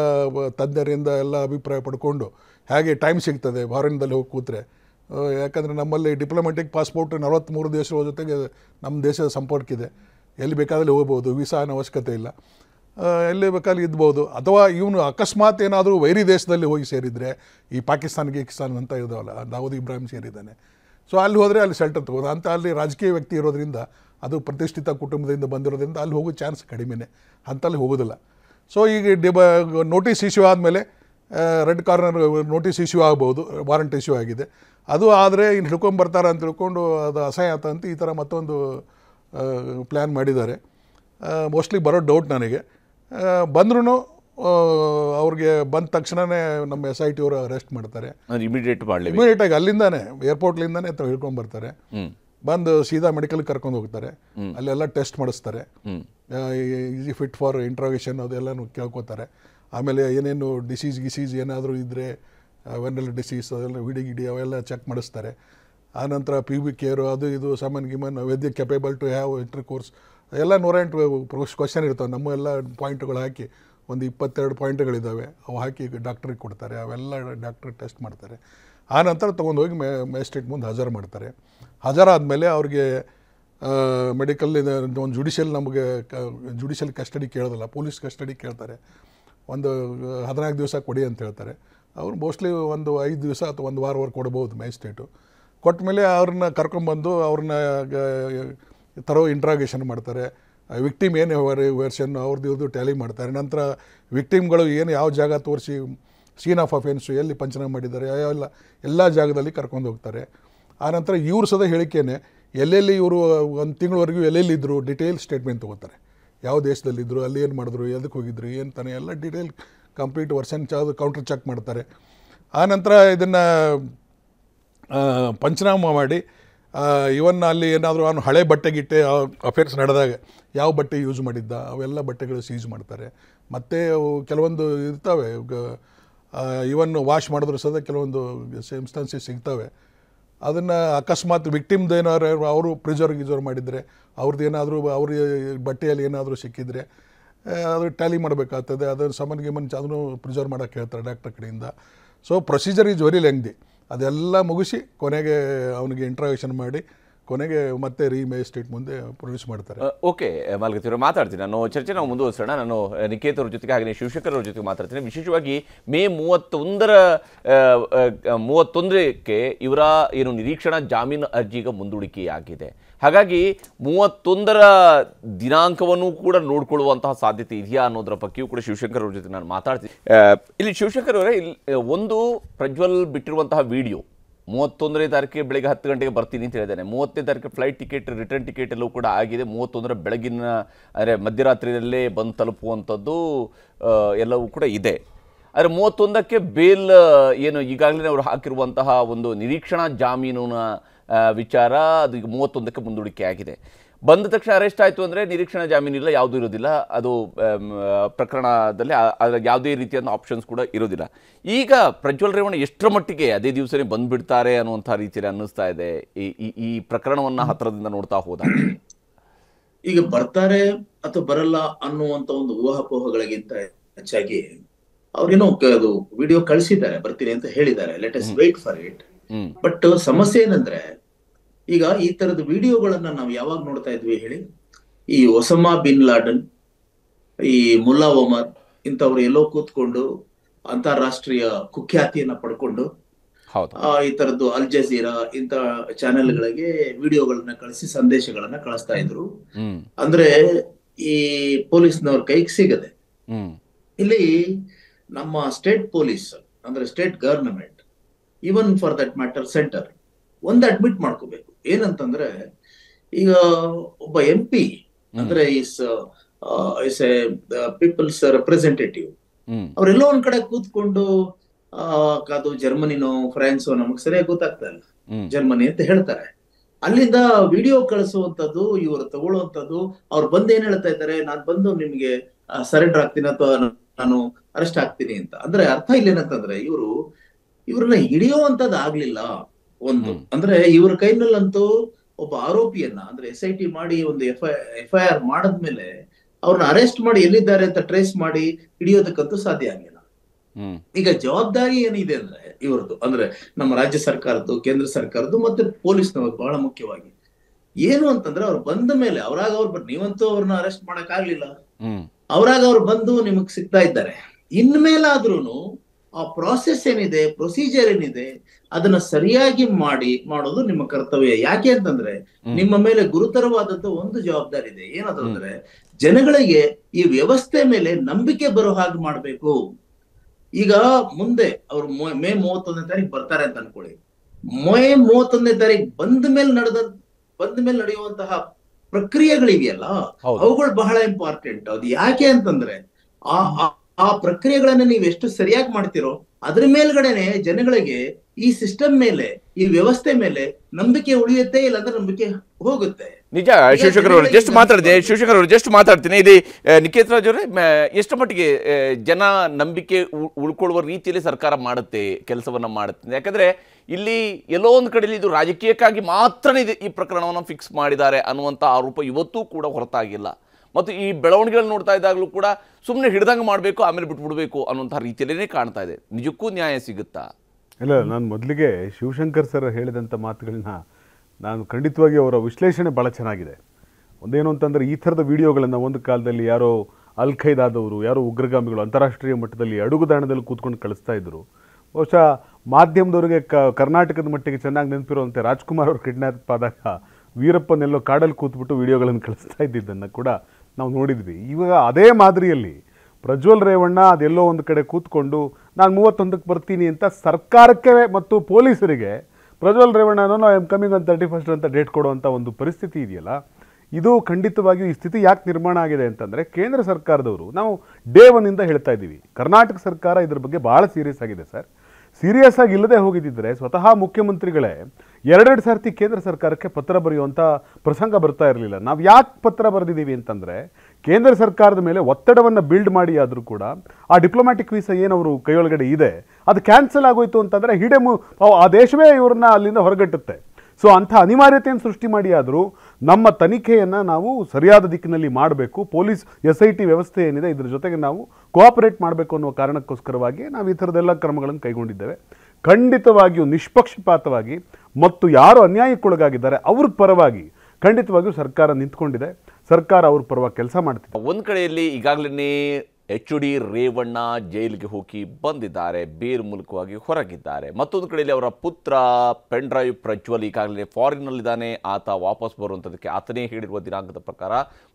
ತಜ್ಞರಿಂದ ಎಲ್ಲ ಅಭಿಪ್ರಾಯ ಪಡ್ಕೊಂಡು ಹೇಗೆ ಟೈಮ್ ಸಿಗ್ತದೆ ಫಾರಿನ್ದಲ್ಲಿ ಹೋಗಿ ಕೂತ್ರೆ ಯಾಕಂದರೆ ನಮ್ಮಲ್ಲಿ ಡಿಪ್ಲೊಮೆಟಿಕ್ ಪಾಸ್ಪೋರ್ಟ್ ನಲವತ್ತ್ಮೂರು ದೇಶಗಳ ಜೊತೆಗೆ ನಮ್ಮ ದೇಶದ ಇದೆ ಎಲ್ಲಿ ಬೇಕಾದಲ್ಲಿ ಹೋಗ್ಬೋದು ವೀಸಾ ಅವಶ್ಯಕತೆ ಇಲ್ಲ ಎಲ್ಲಿ ಬೇಕಾದ್ರೆ ಇದ್ಬೋದು ಅಥವಾ ಇವನು ಅಕಸ್ಮಾತ್ ಏನಾದರೂ ವೈರಿ ದೇಶದಲ್ಲಿ ಹೋಗಿ ಸೇರಿದರೆ ಈ ಪಾಕಿಸ್ತಾನ ಗೀಕಿಸ್ತಾನ ಅಂತ ಇದಾವಲ್ಲ ದಾವೂದ್ ಇಬ್ರಾಹಿಂ ಸೇರಿದ್ದಾನೆ ಸೊ ಅಲ್ಲಿ ಹೋದರೆ ಅಲ್ಲಿ ಶೆಲ್ಟರ್ ತಗೋದು ಅಂತ ಅಲ್ಲಿ ರಾಜಕೀಯ ವ್ಯಕ್ತಿ ಇರೋದ್ರಿಂದ ಅದು ಪ್ರತಿಷ್ಠಿತ ಕುಟುಂಬದಿಂದ ಬಂದಿರೋದ್ರಿಂದ ಅಲ್ಲಿ ಹೋಗೋ ಚಾನ್ಸ್ ಕಡಿಮೆನೇ ಅಂತಲ್ಲಿ ಹೋಗೋದಿಲ್ಲ ಸೊ ಈಗ ಡಿಬ ನೋಟಿಸ್ ಇಶ್ಯೂ ಆದಮೇಲೆ ರೆಡ್ ಕಾರ್ನರ್ ನೋಟಿಸ್ ಇಶ್ಯೂ ಆಗ್ಬೋದು ವಾರಂಟ್ ಇಶ್ಯೂ ಆಗಿದೆ ಅದು ಆದರೆ ಇನ್ನು ಹಿಡ್ಕೊಂಬರ್ತಾರೆ ಅಂತ ತಿಳ್ಕೊಂಡು ಅದು ಅಸಹ್ಯ ಅಂತ ಈ ಥರ ಮತ್ತೊಂದು ಪ್ಲ್ಯಾನ್ ಮಾಡಿದ್ದಾರೆ ಮೋಸ್ಟ್ಲಿ ಬರೋ ಡೌಟ್ ನನಗೆ ಬಂದ್ರೂ ಅವ್ರಿಗೆ ಬಂದ ತಕ್ಷಣವೇ ನಮ್ಮ ಎಸ್ ಐ ಟಿ ಅವರು ಅರೆಸ್ಟ್ ಮಾಡ್ತಾರೆ ಇಮಿಡಿಯೇಟ್ ಮಾಡಲಿ ಇಮಿಡಿಯೇಟಾಗಿ ಅಲ್ಲಿಂದಾನೆ ಏರ್ಪೋರ್ಟ್ಲಿಂದಾನೆ ಹಿಡ್ಕೊಂಡು ಬರ್ತಾರೆ ಬಂದು ಸೀದಾ ಮೆಡಿಕಲ್ ಕರ್ಕೊಂಡು ಹೋಗ್ತಾರೆ ಅಲ್ಲೆಲ್ಲ ಟೆಸ್ಟ್ ಮಾಡಿಸ್ತಾರೆ ಈಸಿ ಫಿಟ್ ಫಾರ್ ಇಂಟ್ರಾಗೇಷನ್ ಅದೆಲ್ಲನು ಕೇಳ್ಕೊತಾರೆ ಆಮೇಲೆ ಏನೇನು ಡಿಸೀಸ್ ಗಿಸೀಸ್ ಏನಾದರೂ ಇದ್ದರೆ ವೆನಲ್ ಡಿಸೀಸ್ ಅದೆಲ್ಲ ವಿಡಿ ಗಿಡಿ ಅವೆಲ್ಲ ಚೆಕ್ ಮಾಡಿಸ್ತಾರೆ ಆನಂತರ ಪಿ ಬಿ ಕೇರು ಅದು ಇದು ಸಾಮಾನ್ ಗಿಮಾನ್ whether capable to have intercourse ಎಲ್ಲ ನೂರ ಎಂಟು ಕ್ವಶನ್ ಇರ್ತವೆ ನಮ್ಮ ಎಲ್ಲ ಪಾಯಿಂಟ್ಗಳು ಹಾಕಿ ಒಂದು ಇಪ್ಪತ್ತೆರಡು ಪಾಯಿಂಟ್ಗಳಿದ್ದಾವೆ ಅವು ಹಾಕಿ ಡಾಕ್ಟ್ರಿಗೆ ಕೊಡ್ತಾರೆ ಅವೆಲ್ಲ ಡಾಕ್ಟ್ರಿಗೆ ಟೆಸ್ಟ್ ಮಾಡ್ತಾರೆ ಆ ನಂತರ ತೊಗೊಂಡು ಹೋಗಿ ಮೇ ಮ್ಯಾಜಿಸ್ಟ್ರೇಟ್ ಮುಂದೆ ಹಾಜರು ಮಾಡ್ತಾರೆ ಹಾಜರಾದಮೇಲೆ ಅವ್ರಿಗೆ ಮೆಡಿಕಲ್ ಒಂದು ಜುಡಿಷಿಯಲ್ ನಮಗೆ ಜುಡಿಷಿಯಲ್ ಕಸ್ಟಡಿ ಕೇಳೋದಲ್ಲ ಪೊಲೀಸ್ ಕಸ್ಟಡಿ ಕೇಳ್ತಾರೆ ಒಂದು ಹದಿನಾಲ್ಕು ದಿವಸ ಕೊಡಿ ಅಂತ ಹೇಳ್ತಾರೆ ಅವ್ರು ಮೋಸ್ಟ್ಲಿ ಒಂದು ಐದು ದಿವಸ ಅಥವಾ ಒಂದು ವಾರವರೆಗೆ ಕೊಡ್ಬೋದು ಮ್ಯಾಜಿಸ್ಟ್ರೇಟು ಕೊಟ್ಟ ಮೇಲೆ ಅವ್ರನ್ನ ಕರ್ಕೊಂಬಂದು ಅವ್ರನ್ನ ಥರೋ ಇಂಟ್ರಾಗೇಷನ್ ಮಾಡ್ತಾರೆ ವಿಕ್ಟಿಮ್ ಏನು ವರ್ಷನ್ ಅವ್ರದ್ದು ಇವ್ರದ್ದು ಟ್ಯಾಲಿ ಮಾಡ್ತಾರೆ ನಂತರ ವಿಕ್ಟಿಮ್ಗಳು ಏನು ಯಾವ ಜಾಗ ತೋರಿಸಿ ಸೀನ್ ಆಫ್ ಅಫೆನ್ಸು ಎಲ್ಲಿ ಪಂಚನಾಮ ಮಾಡಿದ್ದಾರೆ ಯಾವೆಲ್ಲ ಎಲ್ಲ ಜಾಗದಲ್ಲಿ ಕರ್ಕೊಂಡು ಹೋಗ್ತಾರೆ ಆನಂತರ ಇವ್ರು ಸದ ಹೇಳಿಕೆನೆ ಎಲ್ಲೆಲ್ಲಿ ಇವರು ಒಂದು ತಿಂಗಳವರೆಗೂ ಎಲ್ಲೆಲ್ಲಿ ಇದ್ದರು ಡಿಟೇಲ್ ಸ್ಟೇಟ್ಮೆಂಟ್ ತೊಗೋತಾರೆ ಯಾವ ದೇಶದಲ್ಲಿದ್ದರು ಅಲ್ಲಿ ಏನು ಮಾಡಿದ್ರು ಎದಕ್ಕೆ ಹೋಗಿದ್ರು ಏನು ತಾನೆ ಎಲ್ಲ ಡಿಟೇಲ್ ಕಂಪ್ಲೀಟ್ ವರ್ಷನ್ ಚಾ ಕೌಂಟರ್ ಚೆಕ್ ಮಾಡ್ತಾರೆ ಆ ನಂತರ ಇದನ್ನು ಪಂಚನಾಮ ಮಾಡಿ ಇವನ್ನ ಅಲ್ಲಿ ಏನಾದರೂ ಅವನು ಹಳೆ ಬಟ್ಟೆಗಿಟ್ಟೆ ಅಫೇರ್ಸ್ ನಡೆದಾಗ ಯಾವ ಬಟ್ಟೆ ಯೂಸ್ ಮಾಡಿದ್ದ ಅವೆಲ್ಲ ಬಟ್ಟೆಗಳು ಸೀಸ್ ಮಾಡ್ತಾರೆ ಮತ್ತು ಕೆಲವೊಂದು ಇರ್ತವೆ ಇವನ್ನು ವಾಶ್ ಮಾಡಿದ್ರು ಸದ ಕೆಲವೊಂದು ಸಬ್ಸ್ಟನ್ಸಸ್ ಸಿಗ್ತವೆ ಅದನ್ನು ಅಕಸ್ಮಾತ್ ವಿಕ್ಟಿಮ್ದು ಏನಾದ್ರು ಅವರು ಪ್ರಿಸರ್ವ್ ಗಿಜರ್ವ್ ಮಾಡಿದರೆ ಅವ್ರದ್ದು ಏನಾದರೂ ಅವ್ರ ಬಟ್ಟೆಯಲ್ಲಿ ಏನಾದರೂ ಸಿಕ್ಕಿದರೆ ಅದು ಟ್ಯಾಲಿ ಮಾಡಬೇಕಾಗ್ತದೆ ಅದನ್ನು ಸಾಮಾನ್ಯ ಗಿಮನ್ ಅದನ್ನು ಪ್ರಿಸರ್ವ್ ಮಾಡೋಕ್ಕೆ ಹೇಳ್ತಾರೆ ಡಾಕ್ಟರ್ ಕಡೆಯಿಂದ so procedure is very lengthy ಅದೆಲ್ಲ ಮುಗಿಸಿ ಕೊನೆಗೆ ಅವನಿಗೆ ಇಂಟ್ರಾವೇಷನ್ ಮಾಡಿ ಕೊನೆಗೆ ಮತ್ತೆ ರೀ ಮುಂದೆ ಪ್ರೊಡ್ಯೂಸ್ ಮಾಡ್ತಾರೆ ಓಕೆ ಅವರು ಮಾತಾಡ್ತೀನಿ ನಾನು ಚರ್ಚೆ ನಾವು ಮುಂದುವರಿಸೋಣ ನಾನು ನಿಕೇತ್ ಜೊತೆಗೆ ಹಾಗೆಯೇ ಶಿವಶಂಕರ್ ಅವ್ರ ಜೊತೆಗೆ ಮಾತಾಡ್ತೀನಿ ವಿಶೇಷವಾಗಿ ಮೇ ಮೂವತ್ತೊಂದರ ಮೂವತ್ತೊಂದಕ್ಕೆ ಇವರ ಏನು ನಿರೀಕ್ಷಣಾ ಜಾಮೀನು ಅರ್ಜಿಗೆ ಮುಂದೂಡಿಕೆಯಾಗಿದೆ ಹಾಗಾಗಿ ಮೂವತ್ತೊಂದರ ದಿನಾಂಕವನ್ನು ಕೂಡ ನೋಡಿಕೊಳ್ಳುವಂತಹ ಸಾಧ್ಯತೆ ಇದೆಯಾ ಅನ್ನೋದ್ರ ಬಗ್ಗೆಯೂ ಕೂಡ ಶಿವಶಂಕರ್ ಅವ್ರ ಜೊತೆ ನಾನು ಮಾತಾಡ್ತೀನಿ ಇಲ್ಲಿ ಶಿವಶಂಕರ್ ಅವರೇ ಇಲ್ಲಿ ಒಂದು ಪ್ರಜ್ವಲ್ ಬಿಟ್ಟಿರುವಂತಹ ವಿಡಿಯೋ ಮೂವತ್ತೊಂದನೇ ತಾರೀಕಿಗೆ ಬೆಳಗ್ಗೆ ಹತ್ತು ಗಂಟೆಗೆ ಬರ್ತೀನಿ ಅಂತ ಹೇಳಿದ್ದಾನೆ ಮೂವತ್ತನೇ ತಾರೀಕು ಫ್ಲೈಟ್ ಟಿಕೆಟ್ ರಿಟರ್ನ್ ಟಿಕೆಟ್ ಎಲ್ಲವೂ ಕೂಡ ಆಗಿದೆ ಮೂವತ್ತೊಂದರ ಬೆಳಗಿನ ಅಂದರೆ ಮಧ್ಯರಾತ್ರಿಯಲ್ಲೇ ಬಂದು ತಲುಪುವಂಥದ್ದು ಎಲ್ಲವೂ ಕೂಡ ಇದೆ ಆದರೆ ಮೂವತ್ತೊಂದಕ್ಕೆ ಬೇಲ್ ಏನು ಈಗಾಗಲೇ ಅವರು ಹಾಕಿರುವಂತಹ ಒಂದು ನಿರೀಕ್ಷಣಾ ಜಾಮೀನನ್ನ ವಿಚಾರ ಅದು ಮೂವತ್ತೊಂದಕ್ಕೆ ಮುಂದೂಡಿಕೆ ಆಗಿದೆ ಬಂದ ತಕ್ಷಣ ಅರೆಸ್ಟ್ ಆಯಿತು ಅಂದರೆ ನಿರೀಕ್ಷಣಾ ಜಾಮೀನಿಲ್ಲ ಯಾವುದೂ ಇರೋದಿಲ್ಲ ಅದು ಪ್ರಕರಣದಲ್ಲಿ ಯಾವುದೇ ರೀತಿಯಾದ ಆಪ್ಷನ್ಸ್ ಕೂಡ ಇರೋದಿಲ್ಲ ಈಗ ಪ್ರಜ್ವಲ್ ರೇವಣ್ಣ ಎಷ್ಟರ ಮಟ್ಟಿಗೆ ಅದೇ ದಿವಸನೇ ಬಂದುಬಿಡ್ತಾರೆ ಅನ್ನುವಂಥ ರೀತಿಯಲ್ಲಿ ಅನ್ನಿಸ್ತಾ ಇದೆ ಈ ಈ ಪ್ರಕರಣವನ್ನು ಹತ್ತಿರದಿಂದ ನೋಡ್ತಾ ಹೋದ ಈಗ ಬರ್ತಾರೆ ಅಥವಾ ಬರಲ್ಲ ಅನ್ನುವಂಥ ಒಂದು ಊಹಾಪೋಹಗಳಿಗಿಂತ ಹೆಚ್ಚಾಗಿ ಅವ್ರೇನೋ ಅದು ವಿಡಿಯೋ ಕಳಿಸಿದ್ದಾರೆ ಬರ್ತೀನಿ ಅಂತ ಹೇಳಿದ್ದಾರೆ let us wait for it but ಸಮಸ್ಯೆ ಏನಂದ್ರೆ ಈಗ ಈ ತರದ ವಿಡಿಯೋಗಳನ್ನ ನಾವು ಯಾವಾಗ ನೋಡ್ತಾ ಇದ್ವಿ ಹೇಳಿ ಈ ಒಸಮಾ ಬಿನ್ ಲಾಡನ್ ಈ ಮುಲ್ಲಾ ಒಮರ್ ಇಂಥವ್ರು ಎಲ್ಲೋ ಕೂತ್ಕೊಂಡು ಅಂತಾರಾಷ್ಟ್ರೀಯ ಕುಖ್ಯಾತಿಯನ್ನ ಪಡ್ಕೊಂಡು ಈ ತರದ್ದು ಅಲ್ ಜಜೀರಾ ಇಂತ ಚಾನೆಲ್ಗಳಿಗೆ ವಿಡಿಯೋಗಳನ್ನ ಕಳಿಸಿ ಸಂದೇಶಗಳನ್ನ ಕಳಿಸ್ತಾ ಇದ್ರು ಅಂದ್ರೆ ಈ ಪೊಲೀಸ್ನವ್ರ ಕೈಗೆ ಸಿಗದೆ ಇಲ್ಲಿ ನಮ್ಮ ಸ್ಟೇಟ್ ಪೊಲೀಸ್ ಅಂದ್ರೆ state government even for that matter centre ಒಂದು ಅಡ್ಮಿಟ್ ಮಾಡ್ಕೋಬೇಕು ಏನಂತಂದ್ರೆ ಈಗ ಒಬ್ಬ ಎಂ ಪಿ ಅಂದ್ರೆ ಇಸ್ ಎ ಪೀಪಲ್ಸ್ ರೆಪ್ರೆಸೆಂಟೇಟಿವ್ ಅವರೆಲ್ಲೋ ಒಂದ್ ಕಡೆ ಕೂತ್ಕೊಂಡು ಅದು ಜರ್ಮನಿನೋ ಫ್ರಾನ್ಸೋ ನಮಗ್ ಸರಿಯಾಗಿ ಗೊತ್ತಾಗ್ತಾ ಇಲ್ಲ ಜರ್ಮನಿ ಅಂತ ಹೇಳ್ತಾರೆ ಅಲ್ಲಿಂದ ವಿಡಿಯೋ ಕಳಿಸುವಂತದ್ದು ಇವರು ತಗೊಳ್ಳುವಂತದ್ದು ಅವ್ರು ಬಂದು ಏನ್ ಹೇಳ್ತಾ ಇದ್ದಾರೆ ನಾನು ಬಂದು ನಿಮ್ಗೆ ಸರೆಂಡರ್ ಆಗ್ತೀನಿ ಅಥವಾ ನಾನು ಅರೆಸ್ಟ್ ಆಗ್ತೀನಿ ಅಂತ ಅಂದ್ರೆ ಅರ್ಥ ಇಲ್ಲೇನಂತಂದ್ರೆ ಇವರು ಇವ್ರನ್ನ ಅಂತದ್ ಆಗ್ಲಿಲ್ಲ ಒಂದು ಅಂದ್ರೆ ಇವ್ರ ಕೈನಲ್ಲಂತೂ ಒಬ್ಬ ಆರೋಪಿಯನ್ನ ಅಂದ್ರೆ ಎಸ್ ಐ ಟಿ ಮಾಡಿ ಒಂದು F I F I R ಮಾಡದ್ಮೇಲೆ ಅವ್ರನ್ನ ಅರೆಸ್ಟ್ ಮಾಡಿ ಎಲ್ಲಿದ್ದಾರೆ ಅಂತ ಟ್ರೇಸ್ ಮಾಡಿ ಹಿಡಿಯೋದಕ್ಕಂತೂ ಸಾಧ್ಯ ಆಗಿಲ್ಲ ಈಗ ಜವಾಬ್ದಾರಿ ಏನಿದೆ ಅಂದ್ರೆ ಇವ್ರದ್ದು ಅಂದ್ರೆ ನಮ್ಮ ರಾಜ್ಯ ಸರ್ಕಾರದ್ದು ಕೇಂದ್ರ ಸರ್ಕಾರದ್ದು ಮತ್ತೆ ಪೊಲೀಸ್ ಪೊಲೀಸ್ನವ್ರು ಬಹಳ ಮುಖ್ಯವಾಗಿ ಏನು ಅಂತಂದ್ರೆ ಅವ್ರು ಬಂದ ಮೇಲೆ ಅವರಾಗ ಅವ್ರು ನೀವಂತೂ ಅವ್ರನ್ನ ಅರೆಸ್ಟ್ ಮಾಡಕ್ ಆಗ್ಲಿಲ್ಲ ಅವರಾಗ ಅವ್ರು ಬಂದು ನಿಮಗ್ ಸಿಗ್ತಾ ಇದ್ದಾರೆ ಇನ್ಮೇಲಾದ್ರೂನು ಆ ಪ್ರಾಸೆಸ್ ಏನಿದೆ ಪ್ರೊಸೀಜರ್ ಏನಿದೆ ಅದನ್ನ ಸರಿಯಾಗಿ ಮಾಡಿ ಮಾಡೋದು ನಿಮ್ಮ ಕರ್ತವ್ಯ ಯಾಕೆ ಅಂತಂದ್ರೆ ನಿಮ್ಮ ಮೇಲೆ ಗುರುತರವಾದಂತ ಒಂದು ಜವಾಬ್ದಾರಿ ಇದೆ ಏನಂತಂದ್ರೆ ಜನಗಳಿಗೆ ಈ ವ್ಯವಸ್ಥೆ ಮೇಲೆ ನಂಬಿಕೆ ಬರೋ ಹಾಗೆ ಮಾಡ್ಬೇಕು ಈಗ ಮುಂದೆ ಅವರು ಮೇ ಮೂವತ್ತೊಂದನೇ ತಾರೀಕು ಬರ್ತಾರೆ ಅಂತ ಅನ್ಕೊಳ್ಳಿ ಮೇ ಮೂವತ್ತೊಂದನೇ ತಾರೀಕು ಬಂದ ಮೇಲೆ ನಡೆದ ಬಂದ ಮೇಲೆ ನಡೆಯುವಂತಹ ಪ್ರಕ್ರಿಯೆಗಳಿವೆಯಲ್ಲ ಅವುಗಳು ಬಹಳ ಇಂಪಾರ್ಟೆಂಟ್ ಅದು ಯಾಕೆ ಅಂತಂದ್ರೆ ಆ ಆ ಪ್ರಕ್ರಿಯೆಗಳನ್ನ ನೀವು ಎಷ್ಟು ಸರಿಯಾಗಿ ಮಾಡ್ತಿರೋ ಅದ್ರ ಮೇಲ್ಗಡೆನೆ ಜನಗಳಿಗೆ ಈ ಸಿಸ್ಟಮ್ ಮೇಲೆ ಈ ವ್ಯವಸ್ಥೆ ಮೇಲೆ ನಂಬಿಕೆ ಉಳಿಯುತ್ತೆ ಇಲ್ಲಾಂದ್ರೆ ನಂಬಿಕೆ ಹೋಗುತ್ತೆ ನಿಜ ಶಿವಶಂಕರ್ ಅವರು ಜಸ್ಟ್ ಮಾತಾಡಿದೆ ಶಿವಶಂಕರ್ ಅವರು ಜಸ್ಟ್ ಮಾತಾಡ್ತೀನಿ ಇದು ನಿಕೇತ್ ರಾಜ್ ಅವರೇ ಎಷ್ಟು ಮಟ್ಟಿಗೆ ಜನ ನಂಬಿಕೆ ಉಳ್ಕೊಳ್ಳುವ ರೀತಿಯಲ್ಲಿ ಸರ್ಕಾರ ಮಾಡುತ್ತೆ ಕೆಲಸವನ್ನ ಮಾಡುತ್ತೆ ಯಾಕಂದ್ರೆ ಇಲ್ಲಿ ಎಲ್ಲೋ ಒಂದು ಕಡೆಯಲ್ಲಿ ಇದು ರಾಜಕೀಯಕ್ಕಾಗಿ ಮಾತ್ರ ಈ ಪ್ರಕರಣವನ್ನು ಫಿಕ್ಸ್ ಮಾಡಿದ್ದಾರೆ ಅನ್ನುವಂಥ ಆರೋಪ ಇವತ್ತೂ ಕೂಡ ಹೊರತಾಗಿಲ್ಲ ಮತ್ತು ಈ ಬೆಳವಣಿಗೆಗಳನ್ನು ನೋಡ್ತಾ ಇದ್ದಾಗಲೂ ಕೂಡ ಸುಮ್ಮನೆ ಹಿಡಿದಂಗೆ ಮಾಡಬೇಕು ಆಮೇಲೆ ಬಿಟ್ಬಿಡಬೇಕು ಅನ್ನೋಂಥ ರೀತಿಯಲ್ಲೇ ಕಾಣ್ತಾ ಇದೆ ನಿಜಕ್ಕೂ ನ್ಯಾಯ ಸಿಗುತ್ತಾ ಇಲ್ಲ ನಾನು ಮೊದಲಿಗೆ ಶಿವಶಂಕರ್ ಸರ್ ಹೇಳಿದಂಥ ಮಾತುಗಳನ್ನ ನಾನು ಖಂಡಿತವಾಗಿ ಅವರ ವಿಶ್ಲೇಷಣೆ ಭಾಳ ಚೆನ್ನಾಗಿದೆ ಒಂದೇನು ಅಂತಂದರೆ ಈ ಥರದ ವಿಡಿಯೋಗಳನ್ನು ಒಂದು ಕಾಲದಲ್ಲಿ ಯಾರೋ ಅಲ್ ಖೈದಾದವರು ಯಾರೋ ಉಗ್ರಗಾಮಿಗಳು ಅಂತಾರಾಷ್ಟ್ರೀಯ ಮಟ್ಟದಲ್ಲಿ ಅಡುಗುದಾಣದಲ್ಲಿ ಕೂತ್ಕೊಂಡು ಕಳಿಸ್ತಾ ಇದ್ದರು ಬಹುಶಃ ಮಾಧ್ಯಮದವರಿಗೆ ಕ ಕರ್ನಾಟಕದ ಮಟ್ಟಿಗೆ ಚೆನ್ನಾಗಿ ನೆನಪಿರುವಂತೆ ರಾಜ್ಕುಮಾರ್ ಅವರು ಕಿಡ್ನಾಪ್ ಆದಾಗ ವೀರಪ್ಪನೆಲ್ಲೋ ಕಾಡಲ್ಲಿ ಕೂತ್ಬಿಟ್ಟು ವಿಡಿಯೋಗಳನ್ನು ಕಳಿಸ್ತಾ ಇದ್ದಿದ್ದನ್ನು ಕೂಡ ನಾವು ನೋಡಿದ್ವಿ ಇವಾಗ ಅದೇ ಮಾದರಿಯಲ್ಲಿ ಪ್ರಜ್ವಲ್ ರೇವಣ್ಣ ಅದೆಲ್ಲೋ ಒಂದು ಕಡೆ ಕೂತ್ಕೊಂಡು ನಾನು ಮೂವತ್ತೊಂದಕ್ಕೆ ಬರ್ತೀನಿ ಅಂತ ಸರ್ಕಾರಕ್ಕೆ ಮತ್ತು ಪೊಲೀಸರಿಗೆ ಪ್ರಜ್ವಲ್ ರೇವಣ್ಣನೂ I am coming on thirty first ಅಂತ ಡೇಟ್ ಕೊಡುವಂಥ ಒಂದು ಪರಿಸ್ಥಿತಿ ಇದೆಯಲ್ಲ ಇದು ಖಂಡಿತವಾಗಿಯೂ ಈ ಸ್ಥಿತಿ ಯಾಕೆ ನಿರ್ಮಾಣ ಆಗಿದೆ ಅಂತಂದರೆ ಕೇಂದ್ರ ಸರ್ಕಾರದವರು ನಾವು ಡೇ ಒನ್ನಿಂದ ಹೇಳ್ತಾ ಇದ್ದೀವಿ ಕರ್ನಾಟಕ ಸರ್ಕಾರ ಇದ್ರ ಬಗ್ಗೆ ಭಾಳ ಸೀರಿಯಸ್ ಆಗಿದೆ ಸರ್ ಸೀರಿಯಸ್ ಆಗಿ ಇಲ್ಲದೆ ಹೋಗಿದ್ದಿದ್ದರೆ ಸ್ವತಃ ಮುಖ್ಯಮಂತ್ರಿಗಳೇ ಎರಡೆರಡು ಸರ್ತಿ ಕೇಂದ್ರ ಸರ್ಕಾರಕ್ಕೆ ಪತ್ರ ಬರೆಯುವಂಥ ಪ್ರಸಂಗ ಬರ್ತಾ ಇರಲಿಲ್ಲ ನಾವು ಯಾಕೆ ಪತ್ರ ಬರೆದಿದ್ದೀವಿ ಅಂತಂದರೆ ಕೇಂದ್ರ ಸರ್ಕಾರದ ಮೇಲೆ ಒತ್ತಡವನ್ನು ಬಿಲ್ಡ್ ಮಾಡಿ ಆದರೂ ಕೂಡ ಆ ಡಿಪ್ಲೊಮ್ಯಾಟಿಕ್ ವೀಸಾ ಅವರು ಕೈಯೊಳಗಡೆ ಇದೆ ಅದು ಕ್ಯಾನ್ಸಲ್ ಆಗೋಯಿತು ಅಂತಂದರೆ ಹಿಡೆ ಮು ಆ ದೇಶವೇ ಇವ್ರನ್ನ ಅಲ್ಲಿಂದ ಹೊರಗಟ್ಟುತ್ತೆ ಸೊ ಅಂಥ ಅನಿವಾರ್ಯತೆಯನ್ನು ಸೃಷ್ಟಿ ಮಾಡಿ ಆದರೂ ನಮ್ಮ ತನಿಖೆಯನ್ನು ನಾವು ಸರಿಯಾದ ದಿಕ್ಕಿನಲ್ಲಿ ಮಾಡಬೇಕು ಪೊಲೀಸ್ ಎಸ್ ಐ ಟಿ ವ್ಯವಸ್ಥೆ ಏನಿದೆ ಇದ್ರ ಜೊತೆಗೆ ನಾವು ಕೋಆಪರೇಟ್ ಮಾಡಬೇಕು ಅನ್ನೋ ಕಾರಣಕ್ಕೋಸ್ಕರವಾಗಿ ನಾವು ಈ ಥರದ್ದೆಲ್ಲ ಕ್ರಮಗಳನ್ನು ಕೈಗೊಂಡಿದ್ದೇವೆ ಖಂಡಿತವಾಗಿಯೂ ನಿಷ್ಪಕ್ಷಪಾತವಾಗಿ ಮತ್ತು ಯಾರು ಅನ್ಯಾಯಕ್ಕೊಳಗಾಗಿದ್ದಾರೆ ಅವ್ರ ಪರವಾಗಿ ಖಂಡಿತವಾಗಿಯೂ ಸರ್ಕಾರ ನಿಂತ್ಕೊಂಡಿದೆ ಸರ್ಕಾರ ಅವ್ರ ಪರವಾಗಿ ಕೆಲಸ ಮಾಡ್ತಿದೆ ಒಂದು ಕಡೆಯಲ್ಲಿ ಈಗಾಗಲೇ ಎಚ್ ಡಿ ರೇವಣ್ಣ ಜೈಲಿಗೆ ಹೋಗಿ ಬಂದಿದ್ದಾರೆ ಬೇರು ಮೂಲಕವಾಗಿ ಹೊರಗಿದ್ದಾರೆ ಮತ್ತೊಂದು ಕಡೆಯಲ್ಲಿ ಅವರ ಪುತ್ರ ಪೆಂಡ್ರೈವ್ ಪ್ರಜ್ವಲ್ ಈಗಾಗಲೇ ಫಾರಿನ್ನಲ್ಲಿದ್ದಾನೆ ಆತ ವಾಪಸ್ ಬರುವಂಥದಕ್ಕೆ ಆತನೇ ಹೇಳಿರುವ ದಿನಾಂಕದ ಪ್ರಕಾರ